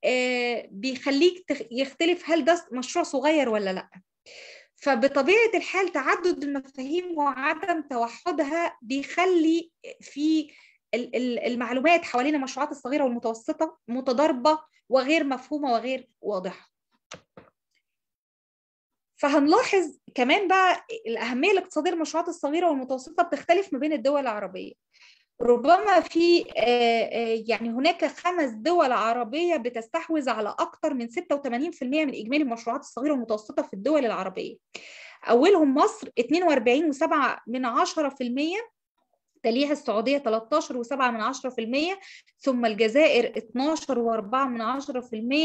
B: آه، بيخليك يختلف هل ده مشروع صغير ولا لا فبطبيعه الحال تعدد المفاهيم وعدم توحدها بيخلي في المعلومات حوالين المشروعات الصغيره والمتوسطه متضاربه وغير مفهومه وغير واضحه فهنلاحظ كمان بقى الاهميه الاقتصاديه للمشروعات الصغيره والمتوسطه بتختلف ما بين الدول العربيه ربما في آه، آه، يعني هناك خمس دول عربية بتستحوذ على أكثر من 86% من إجمالي المشروعات الصغيرة والمتوسطة في الدول العربية أولهم مصر 42.7 من المية تليها السعودية 13.7% ثم الجزائر 12.4%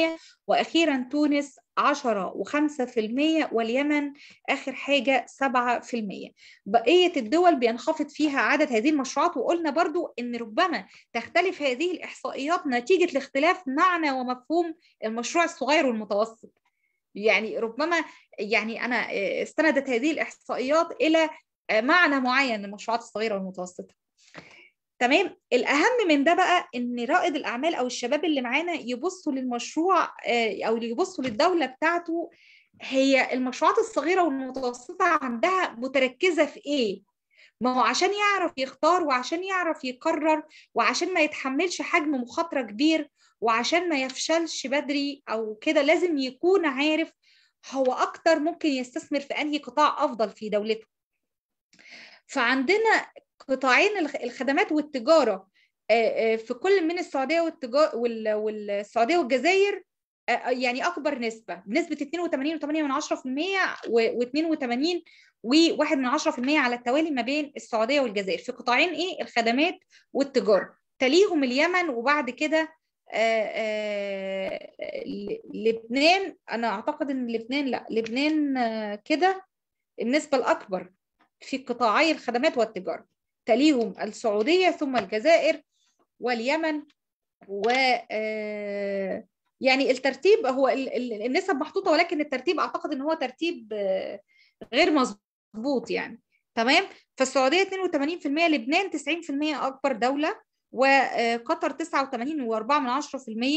B: وأخيرا تونس 10.5% واليمن آخر حاجة 7% بقية الدول بينخفض فيها عدد هذه المشروعات وقلنا برضو أن ربما تختلف هذه الإحصائيات نتيجة لاختلاف معنى ومفهوم المشروع الصغير والمتوسط يعني ربما يعني انا آه، استندت هذه الاحصائيات الى آه، معنى معين للمشروعات الصغيره والمتوسطه تمام الاهم من ده بقى ان رائد الاعمال او الشباب اللي معانا يبصوا للمشروع آه، او يبصوا للدوله بتاعته هي المشروعات الصغيره والمتوسطه عندها متركزه في ايه ما هو عشان يعرف يختار وعشان يعرف يقرر وعشان ما يتحملش حجم مخاطره كبير وعشان ما يفشلش بدري او كده لازم يكون عارف هو اكتر ممكن يستثمر في انهي قطاع افضل في دولته فعندنا قطاعين الخدمات والتجاره في كل من السعوديه والتجار والسعوديه والجزائر يعني اكبر نسبه بنسبه 82.8% و82 وواحد من على التوالي ما بين السعودية والجزائر في قطاعين إيه الخدمات والتجارة تليهم اليمن وبعد كده لبنان أنا أعتقد إن لبنان لا لبنان كده النسبة الأكبر في قطاعي الخدمات والتجارة تليهم السعودية ثم الجزائر واليمن و آه، يعني الترتيب هو النسب محطوطة ولكن الترتيب أعتقد إن هو ترتيب آه، غير مظبوط يعني تمام فالسعودية 82% لبنان 90% أكبر دولة وقطر آه،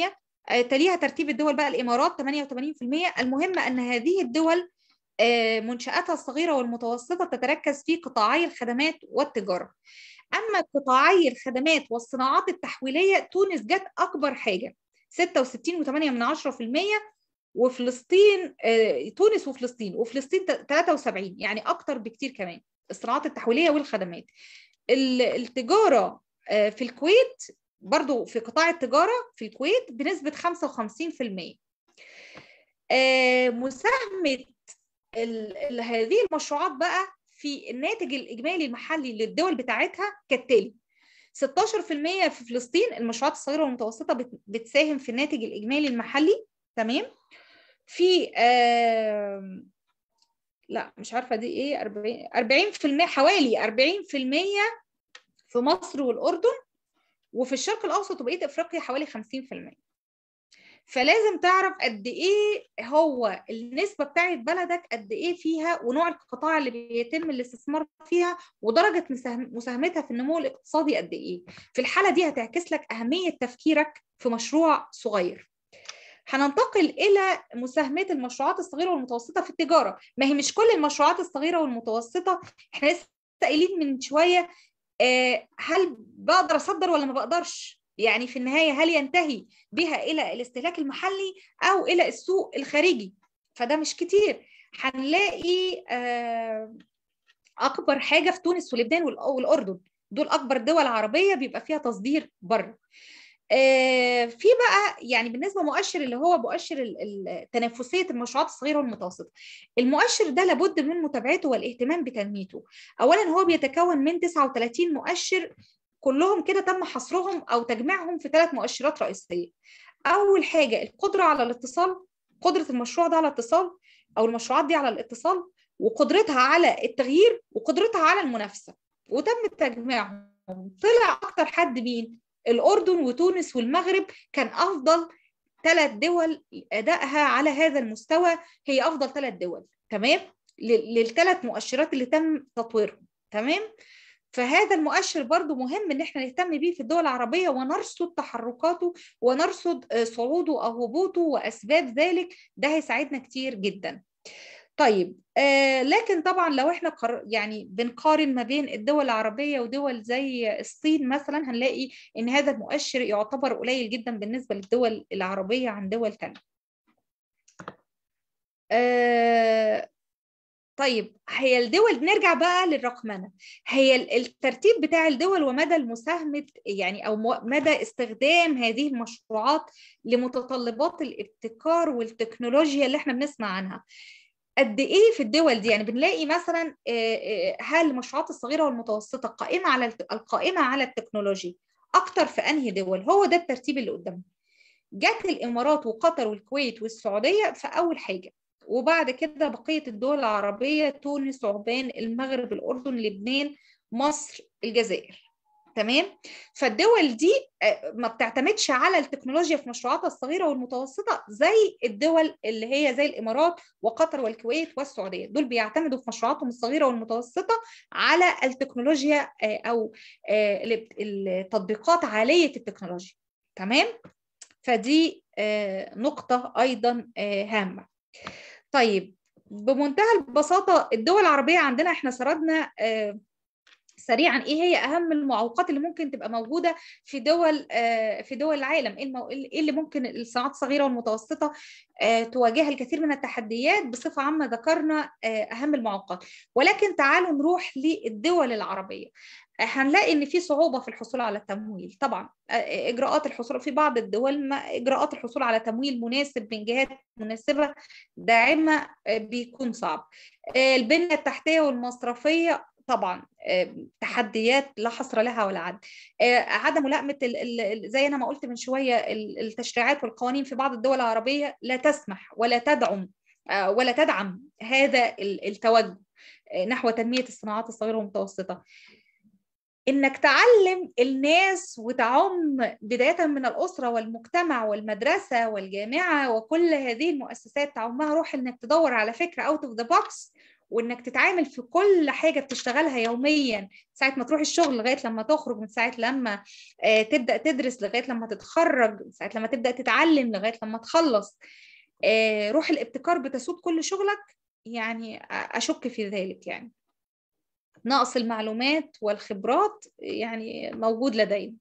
B: 89.4% تليها ترتيب الدول بقى الامارات 88% المهم ان هذه الدول آه، منشآتها الصغيرة والمتوسطة تتركز في قطاعي الخدمات والتجارة أما قطاعي الخدمات والصناعات التحويلية تونس جت أكبر حاجة 66.8% وفلسطين آه، تونس وفلسطين وفلسطين 73 يعني أكتر بكتير كمان الصناعات التحويلية والخدمات التجارة آه، في الكويت برضو في قطاع التجارة في الكويت بنسبة 55% مساهمة هذه المشروعات بقى في الناتج الإجمالي المحلي للدول بتاعتها كالتالي 16% في فلسطين المشروعات الصغيرة والمتوسطة بتساهم في الناتج الإجمالي المحلي تمام في آه لا مش عارفة دي إيه 40 40% حوالي 40% في مصر والأردن وفي الشرق الأوسط وبقية أفريقيا حوالي 50% فلازم تعرف قد ايه هو النسبه بتاعه بلدك قد ايه فيها ونوع القطاع اللي بيتم الاستثمار فيها ودرجه مساهمتها في النمو الاقتصادي قد ايه في الحاله دي هتعكس لك اهميه تفكيرك في مشروع صغير هننتقل الى مساهمه المشروعات الصغيره والمتوسطه في التجاره ما هي مش كل المشروعات الصغيره والمتوسطه احنا لسه قايلين من شويه آه، هل بقدر اصدر ولا ما بقدرش يعني في النهايه هل ينتهي بها الى الاستهلاك المحلي او الى السوق الخارجي فده مش كتير هنلاقي آه، اكبر حاجه في تونس ولبنان والاردن دول اكبر دول عربيه بيبقى فيها تصدير بره آه، في بقى يعني بالنسبه مؤشر اللي هو مؤشر تنافسيه المشروعات الصغيره والمتوسطه المؤشر ده لابد من متابعته والاهتمام بتنميته اولا هو بيتكون من 39 مؤشر كلهم كده تم حصرهم او تجميعهم في ثلاث مؤشرات رئيسيه اول حاجه القدره على الاتصال قدره المشروع ده على الاتصال او المشروعات دي على الاتصال وقدرتها على التغيير وقدرتها على المنافسه وتم تجميعهم طلع اكتر حد مين الاردن وتونس والمغرب كان افضل ثلاث دول ادائها على هذا المستوى هي افضل ثلاث دول تمام للثلاث مؤشرات اللي تم تطويرهم تمام فهذا المؤشر برضو مهم ان احنا نهتم بيه في الدول العربية ونرصد تحركاته ونرصد آه، صعوده او هبوطه واسباب ذلك ده هيساعدنا كتير جدا طيب آه لكن طبعا لو احنا قر... يعني بنقارن ما بين الدول العربية ودول زي الصين مثلا هنلاقي ان هذا المؤشر يعتبر قليل جدا بالنسبة للدول العربية عن دول تانية
A: آه
B: طيب هي الدول نرجع بقى للرقمنه هي الترتيب بتاع الدول ومدى المساهمه يعني او مدى استخدام هذه المشروعات لمتطلبات الابتكار والتكنولوجيا اللي احنا بنسمع عنها قد ايه في الدول دي يعني بنلاقي مثلا هل المشروعات الصغيره والمتوسطه قائمه على القائمه على التكنولوجيا اكتر في انهي دول هو ده الترتيب اللي قدامنا جت الامارات وقطر والكويت والسعوديه في اول حاجه وبعد كده بقية الدول العربية تونس عبان المغرب الأردن لبنان مصر الجزائر تمام فالدول دي آه، ما بتعتمدش على التكنولوجيا في مشروعاتها الصغيره والمتوسطه زي الدول اللي هي زي الامارات وقطر والكويت والسعوديه دول بيعتمدوا في مشروعاتهم الصغيره والمتوسطه على التكنولوجيا آه، او آه، التطبيقات عاليه التكنولوجيا تمام فدي نقطه ايضا هامه طيب بمنتهى البساطه الدول العربيه عندنا احنا سردنا آه، سريعا ايه هي اهم المعوقات اللي ممكن تبقى موجوده في دول آه، في دول العالم إيه, ايه اللي ممكن الصناعات الصغيره والمتوسطه آه، تواجهها الكثير من التحديات بصفه عامه ذكرنا اهم المعوقات ولكن تعالوا نروح للدول العربيه هنلاقي ان في صعوبه في الحصول على التمويل طبعا اجراءات الحصول في بعض الدول ما اجراءات الحصول على تمويل مناسب من جهات مناسبه داعمه بيكون صعب البنيه التحتيه والمصرفيه طبعا تحديات لا حصر لها ولا عد عدم ملائمه زي انا ما قلت من شويه التشريعات والقوانين في بعض الدول العربيه لا تسمح ولا تدعم ولا تدعم هذا التوجه نحو تنميه الصناعات الصغيره والمتوسطه انك تعلم الناس وتعم بدايه من الاسره والمجتمع والمدرسه والجامعه وكل هذه المؤسسات تعمها روح انك تدور على فكره اوت اوف ذا بوكس وانك تتعامل في كل حاجه بتشتغلها يوميا ساعه ما تروح الشغل لغايه لما تخرج من ساعه لما آه، تبدا تدرس لغايه لما تتخرج من ساعه لما تبدا تتعلم لغايه لما تخلص آه، روح الابتكار بتسود كل شغلك يعني اشك في ذلك يعني نقص المعلومات والخبرات يعني موجود لدينا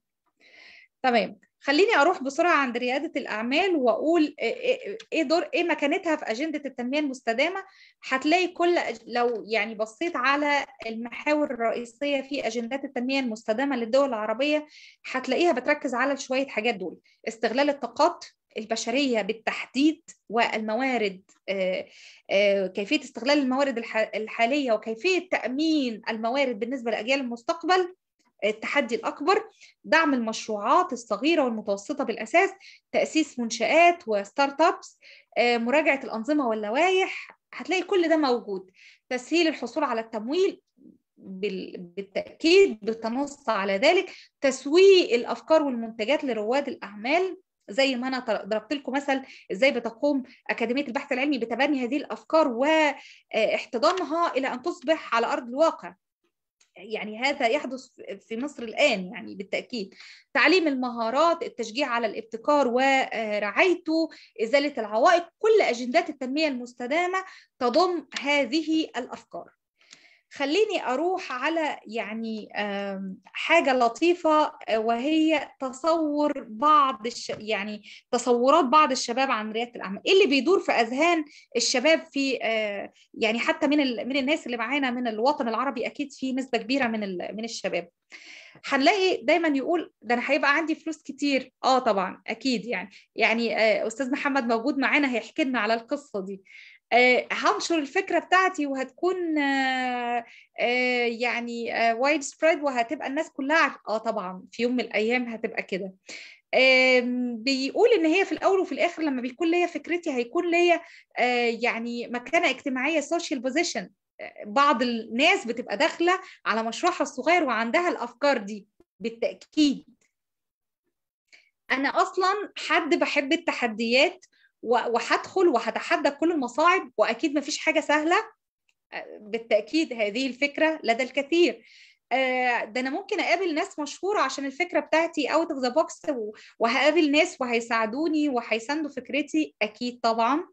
B: تمام خليني اروح بسرعه عند رياده الاعمال واقول ايه, إيه،, إيه دور ايه مكانتها في اجنده التنميه المستدامه هتلاقي كل لو يعني بصيت على المحاور الرئيسيه في اجندات التنميه المستدامه للدول العربيه هتلاقيها بتركز على شويه حاجات دول استغلال الطاقات البشريه بالتحديد والموارد آه، آه، كيفيه استغلال الموارد الحاليه وكيفيه تامين الموارد بالنسبه لاجيال المستقبل آه، التحدي الأكبر دعم المشروعات الصغيرة والمتوسطة بالأساس تأسيس منشآت وستارت أبس مراجعة الأنظمة واللوائح هتلاقي كل ده موجود تسهيل الحصول على التمويل بالتأكيد بالتنص على ذلك تسويق الأفكار والمنتجات لرواد الأعمال زي ما انا ضربت لكم مثل ازاي بتقوم اكاديميه البحث العلمي بتبني هذه الافكار واحتضانها آه، الى ان تصبح على ارض الواقع يعني هذا يحدث في مصر الآن يعني بالتأكيد تعليم المهارات التشجيع على الابتكار ورعايته آه، إزالة العوائق كل أجندات التنمية المستدامة تضم هذه الأفكار خليني اروح على يعني حاجه لطيفه آه، وهي تصور بعض الش... يعني تصورات بعض الشباب عن رياده الاعمال ايه اللي بيدور في اذهان الشباب في آه، يعني حتى من ال... من الناس اللي معانا من الوطن العربي اكيد في نسبه كبيره من ال... من الشباب هنلاقي دايما يقول ده انا هيبقى عندي فلوس كتير اه طبعا اكيد يعني يعني آه، استاذ محمد موجود معانا هيحكي لنا على القصه دي آه، هنشر الفكره بتاعتي وهتكون آه، آه، يعني وايد سبريد وهتبقى الناس كلها اه طبعا في يوم من الايام هتبقى كده بيقول ان هي في الاول وفي الاخر لما بيكون ليا فكرتي هيكون ليا يعني مكانه اجتماعيه سوشيال بوزيشن بعض الناس بتبقى داخله على مشروعها الصغير وعندها الافكار دي بالتاكيد انا اصلا حد بحب التحديات وهدخل وهتحدى كل المصاعب واكيد ما فيش حاجه سهله آه، بالتاكيد هذه الفكره لدى الكثير آه، ده انا ممكن اقابل ناس مشهوره عشان الفكره بتاعتي اوت اوف ذا بوكس وهقابل ناس وهيساعدوني وهيساندوا فكرتي اكيد طبعا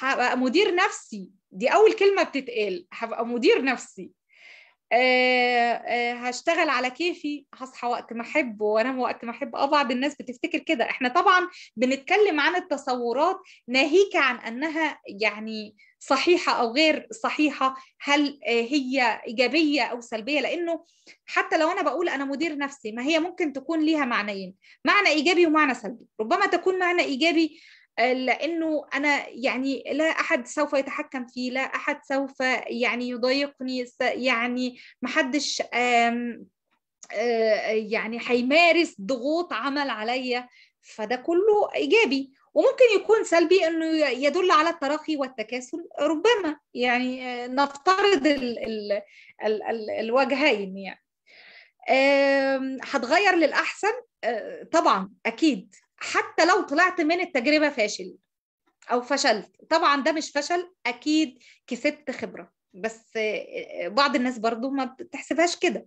B: هبقى مدير نفسي دي اول كلمه بتتقال هبقى مدير نفسي آه، آه، هشتغل على كيفي هصحى وقت ما احب وانام وقت ما احب اه بعض الناس بتفتكر كده احنا طبعا بنتكلم عن التصورات ناهيك عن انها يعني صحيحه او غير صحيحه هل آه، هي ايجابيه او سلبيه لانه حتى لو انا بقول انا مدير نفسي ما هي ممكن تكون ليها معنيين معنى ايجابي ومعنى سلبي ربما تكون معنى ايجابي آه، لانه انا يعني لا احد سوف يتحكم فيه لا احد سوف يعني يضايقني يعني ما حدش آه، يعني هيمارس ضغوط عمل عليا فده كله ايجابي وممكن يكون سلبي انه يدل على التراخي والتكاسل ربما يعني آه، نفترض ال ال ال الـ الوجهين يعني هتغير للاحسن طبعا اكيد حتى لو طلعت من التجربه فاشل او فشلت طبعا ده مش فشل اكيد كسبت خبره بس آه، آه، بعض الناس برضو ما بتحسبهاش كده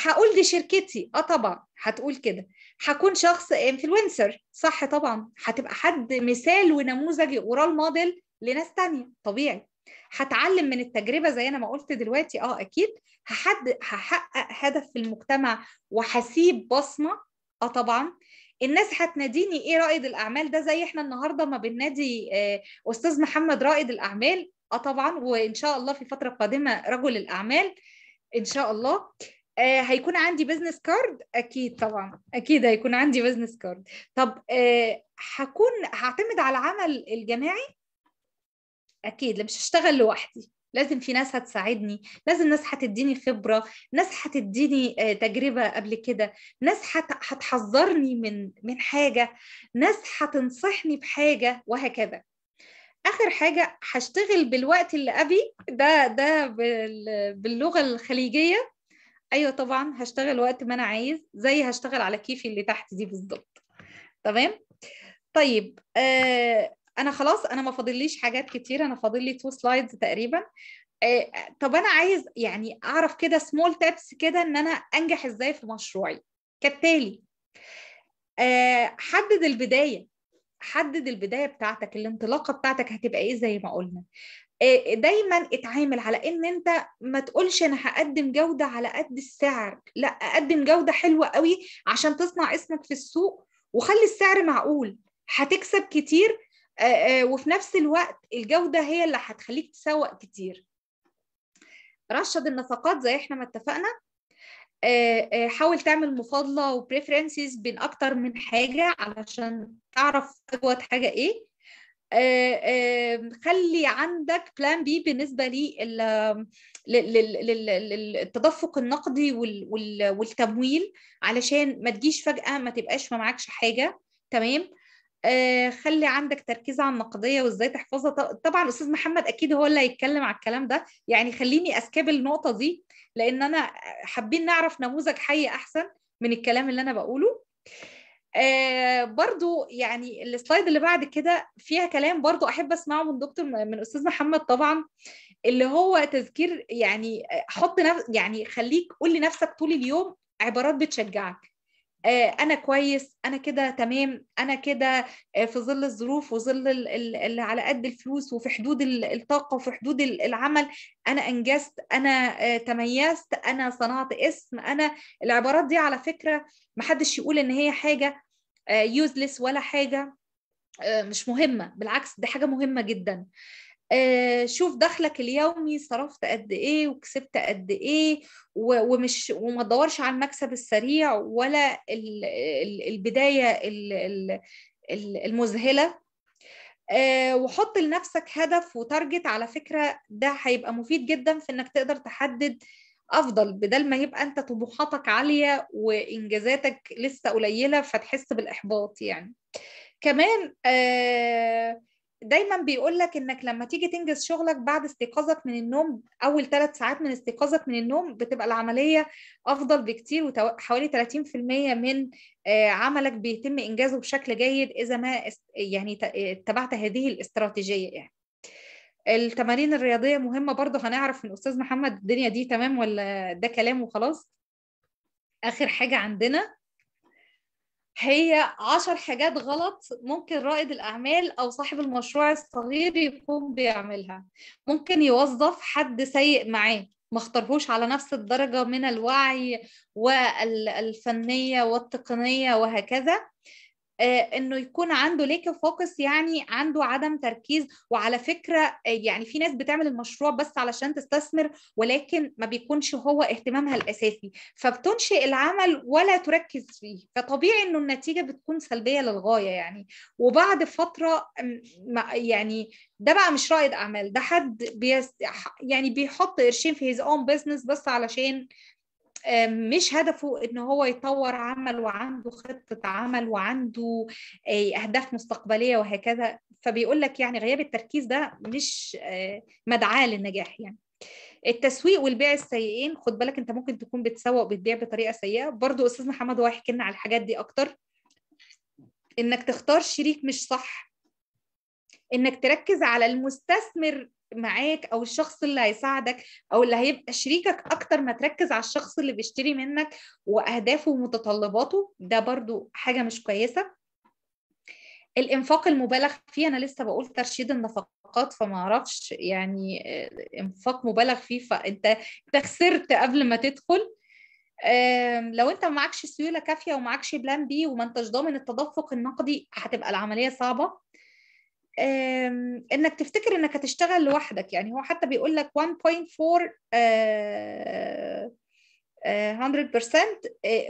B: هقول دي شركتي اه طبعا هتقول كده هكون شخص انفلونسر صح طبعا هتبقى حد مثال ونموذج ورول موديل لناس تانية طبيعي هتعلم من التجربه زي انا ما قلت دلوقتي اه اكيد هحد هحقق هدف في المجتمع وهسيب بصمه اه طبعا الناس هتناديني ايه رائد الاعمال ده زي احنا النهارده ما بننادي آه، استاذ محمد رائد الاعمال اه طبعا وان شاء الله في فتره قادمه رجل الاعمال ان شاء الله آه، هيكون عندي بزنس كارد اكيد طبعا اكيد هيكون عندي بزنس كارد طب آه، هكون هعتمد على العمل الجماعي اكيد مش هشتغل لوحدي لازم في ناس هتساعدني لازم ناس هتديني خبرة ناس هتديني آه، تجربة قبل كده ناس هتحذرني من من حاجة ناس هتنصحني بحاجة وهكذا اخر حاجه هشتغل بالوقت اللي ابي ده ده باللغه الخليجيه ايوه طبعا هشتغل وقت ما انا عايز زي هشتغل على كيفي اللي تحت دي بالظبط تمام طيب آه، انا خلاص انا ما فاضليش حاجات كتير انا فاضل لي تو سلايدز تقريبا آه، طب انا عايز يعني اعرف كده سمول تابس كده ان انا انجح ازاي في مشروعي كالتالي آه، حدد البدايه حدد البدايه بتاعتك الانطلاقه بتاعتك هتبقى ايه زي ما قلنا آه، دايما اتعامل على ان انت ما تقولش انا هقدم جوده على قد السعر لا اقدم جوده حلوه قوي عشان تصنع اسمك في السوق وخلي السعر معقول هتكسب كتير آه، آه، وفي نفس الوقت الجودة هي اللي هتخليك تسوق كتير رشد النفقات زي احنا ما اتفقنا آه، حاول تعمل مفاضلة وبريفرنسز بين أكتر من حاجة علشان تعرف أجود حاجة إيه خلي عندك بلان بي بالنسبه للتدفق النقدي والتمويل علشان ما تجيش فجاه ما تبقاش ما معكش حاجه تمام آه، خلي عندك تركيز على النقديه وازاي تحفظها طبعا استاذ محمد اكيد هو اللي هيتكلم على الكلام ده يعني خليني اسكاب النقطه دي لان انا حابين نعرف نموذج حي احسن من الكلام اللي انا بقوله آه، برضو يعني السلايد اللي بعد كده فيها كلام برضو احب اسمعه من دكتور من استاذ محمد طبعا اللي هو تذكير يعني آه، حط نفس يعني خليك قول لنفسك طول اليوم عبارات بتشجعك آه، انا كويس انا كده تمام انا كده آه، في ظل الظروف وظل اللي على قد الفلوس وفي حدود الطاقه وفي حدود العمل انا انجزت انا آه، تميزت انا صنعت اسم انا العبارات دي على فكره ما حدش يقول ان هي حاجه يوزلس ولا حاجه مش مهمه بالعكس دي حاجه مهمه جدا آه، شوف دخلك اليومي صرفت قد ايه وكسبت قد ايه ومش وما تدورش على المكسب السريع ولا البدايه المذهله آه، وحط لنفسك هدف وتارجت على فكره ده هيبقى مفيد جدا في انك تقدر تحدد افضل بدل ما يبقى انت طموحاتك عاليه وانجازاتك لسه قليله فتحس بالاحباط يعني كمان آه دايما بيقول لك انك لما تيجي تنجز شغلك بعد استيقاظك من النوم اول ثلاث ساعات من استيقاظك من النوم بتبقى العمليه افضل بكتير وحوالي 30% من آه، عملك بيتم انجازه بشكل جيد اذا ما يعني آه، اتبعت هذه الاستراتيجيه يعني التمارين الرياضيه مهمه برضه هنعرف من استاذ محمد الدنيا دي تمام ولا ده كلام وخلاص اخر حاجه عندنا هي عشر حاجات غلط ممكن رائد الأعمال أو صاحب المشروع الصغير يقوم بيعملها ممكن يوظف حد سيء معاه ما اختارهوش على نفس الدرجة من الوعي والفنية والتقنية وهكذا آه، انه يكون عنده ليك فوكس يعني عنده عدم تركيز وعلى فكره آه، يعني في ناس بتعمل المشروع بس علشان تستثمر ولكن ما بيكونش هو اهتمامها الاساسي فبتنشئ العمل ولا تركز فيه فطبيعي انه النتيجه بتكون سلبيه للغايه يعني وبعد فتره يعني ده بقى مش رائد اعمال ده حد بيست... يعني بيحط قرشين في هيز اون بزنس بس علشان مش هدفه ان هو يطور عمل وعنده خطه عمل وعنده آه، اهداف مستقبليه وهكذا فبيقول لك يعني غياب التركيز ده مش آه، مدعاه للنجاح يعني التسويق والبيع السيئين خد بالك انت ممكن تكون بتسوق وبتبيع بطريقه سيئه برضو استاذ محمد هو هيحكي لنا على الحاجات دي اكتر انك تختار شريك مش صح انك تركز على المستثمر معاك او الشخص اللي هيساعدك او اللي هيبقى شريكك اكتر ما تركز على الشخص اللي بيشتري منك واهدافه ومتطلباته ده برضو حاجه مش كويسه الانفاق المبالغ فيه انا لسه بقول ترشيد النفقات فما اعرفش يعني آه، انفاق مبالغ فيه فانت خسرت قبل ما تدخل لو انت ما معكش سيوله كافيه ومعكش بلان بي وما انتش ضامن التدفق النقدي هتبقى العمليه صعبه انك تفتكر انك هتشتغل لوحدك يعني هو حتى بيقول لك 1.4 100% آه، آه، آه،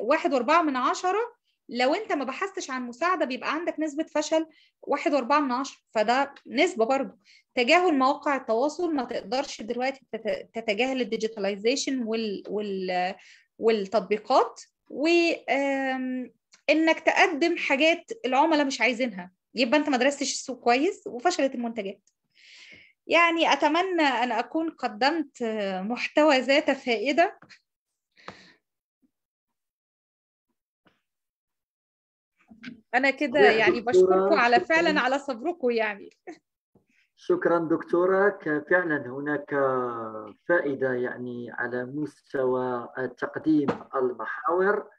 B: واحد واربعة من عشرة لو انت ما بحثتش عن مساعدة بيبقى عندك نسبة فشل واحد واربعة من عشرة فده نسبة برضه تجاهل مواقع التواصل ما تقدرش دلوقتي تتجاهل الديجيتاليزيشن وال... وال... والتطبيقات وانك تقدم حاجات العملاء مش عايزينها يبقى انت ما درستش السوق كويس وفشلت المنتجات يعني اتمنى ان اكون قدمت محتوى ذات فائده انا كده يعني بشكركم على فعلا على صبركم يعني
A: شكرا دكتورة فعلا هناك فائدة يعني على مستوى تقديم المحاور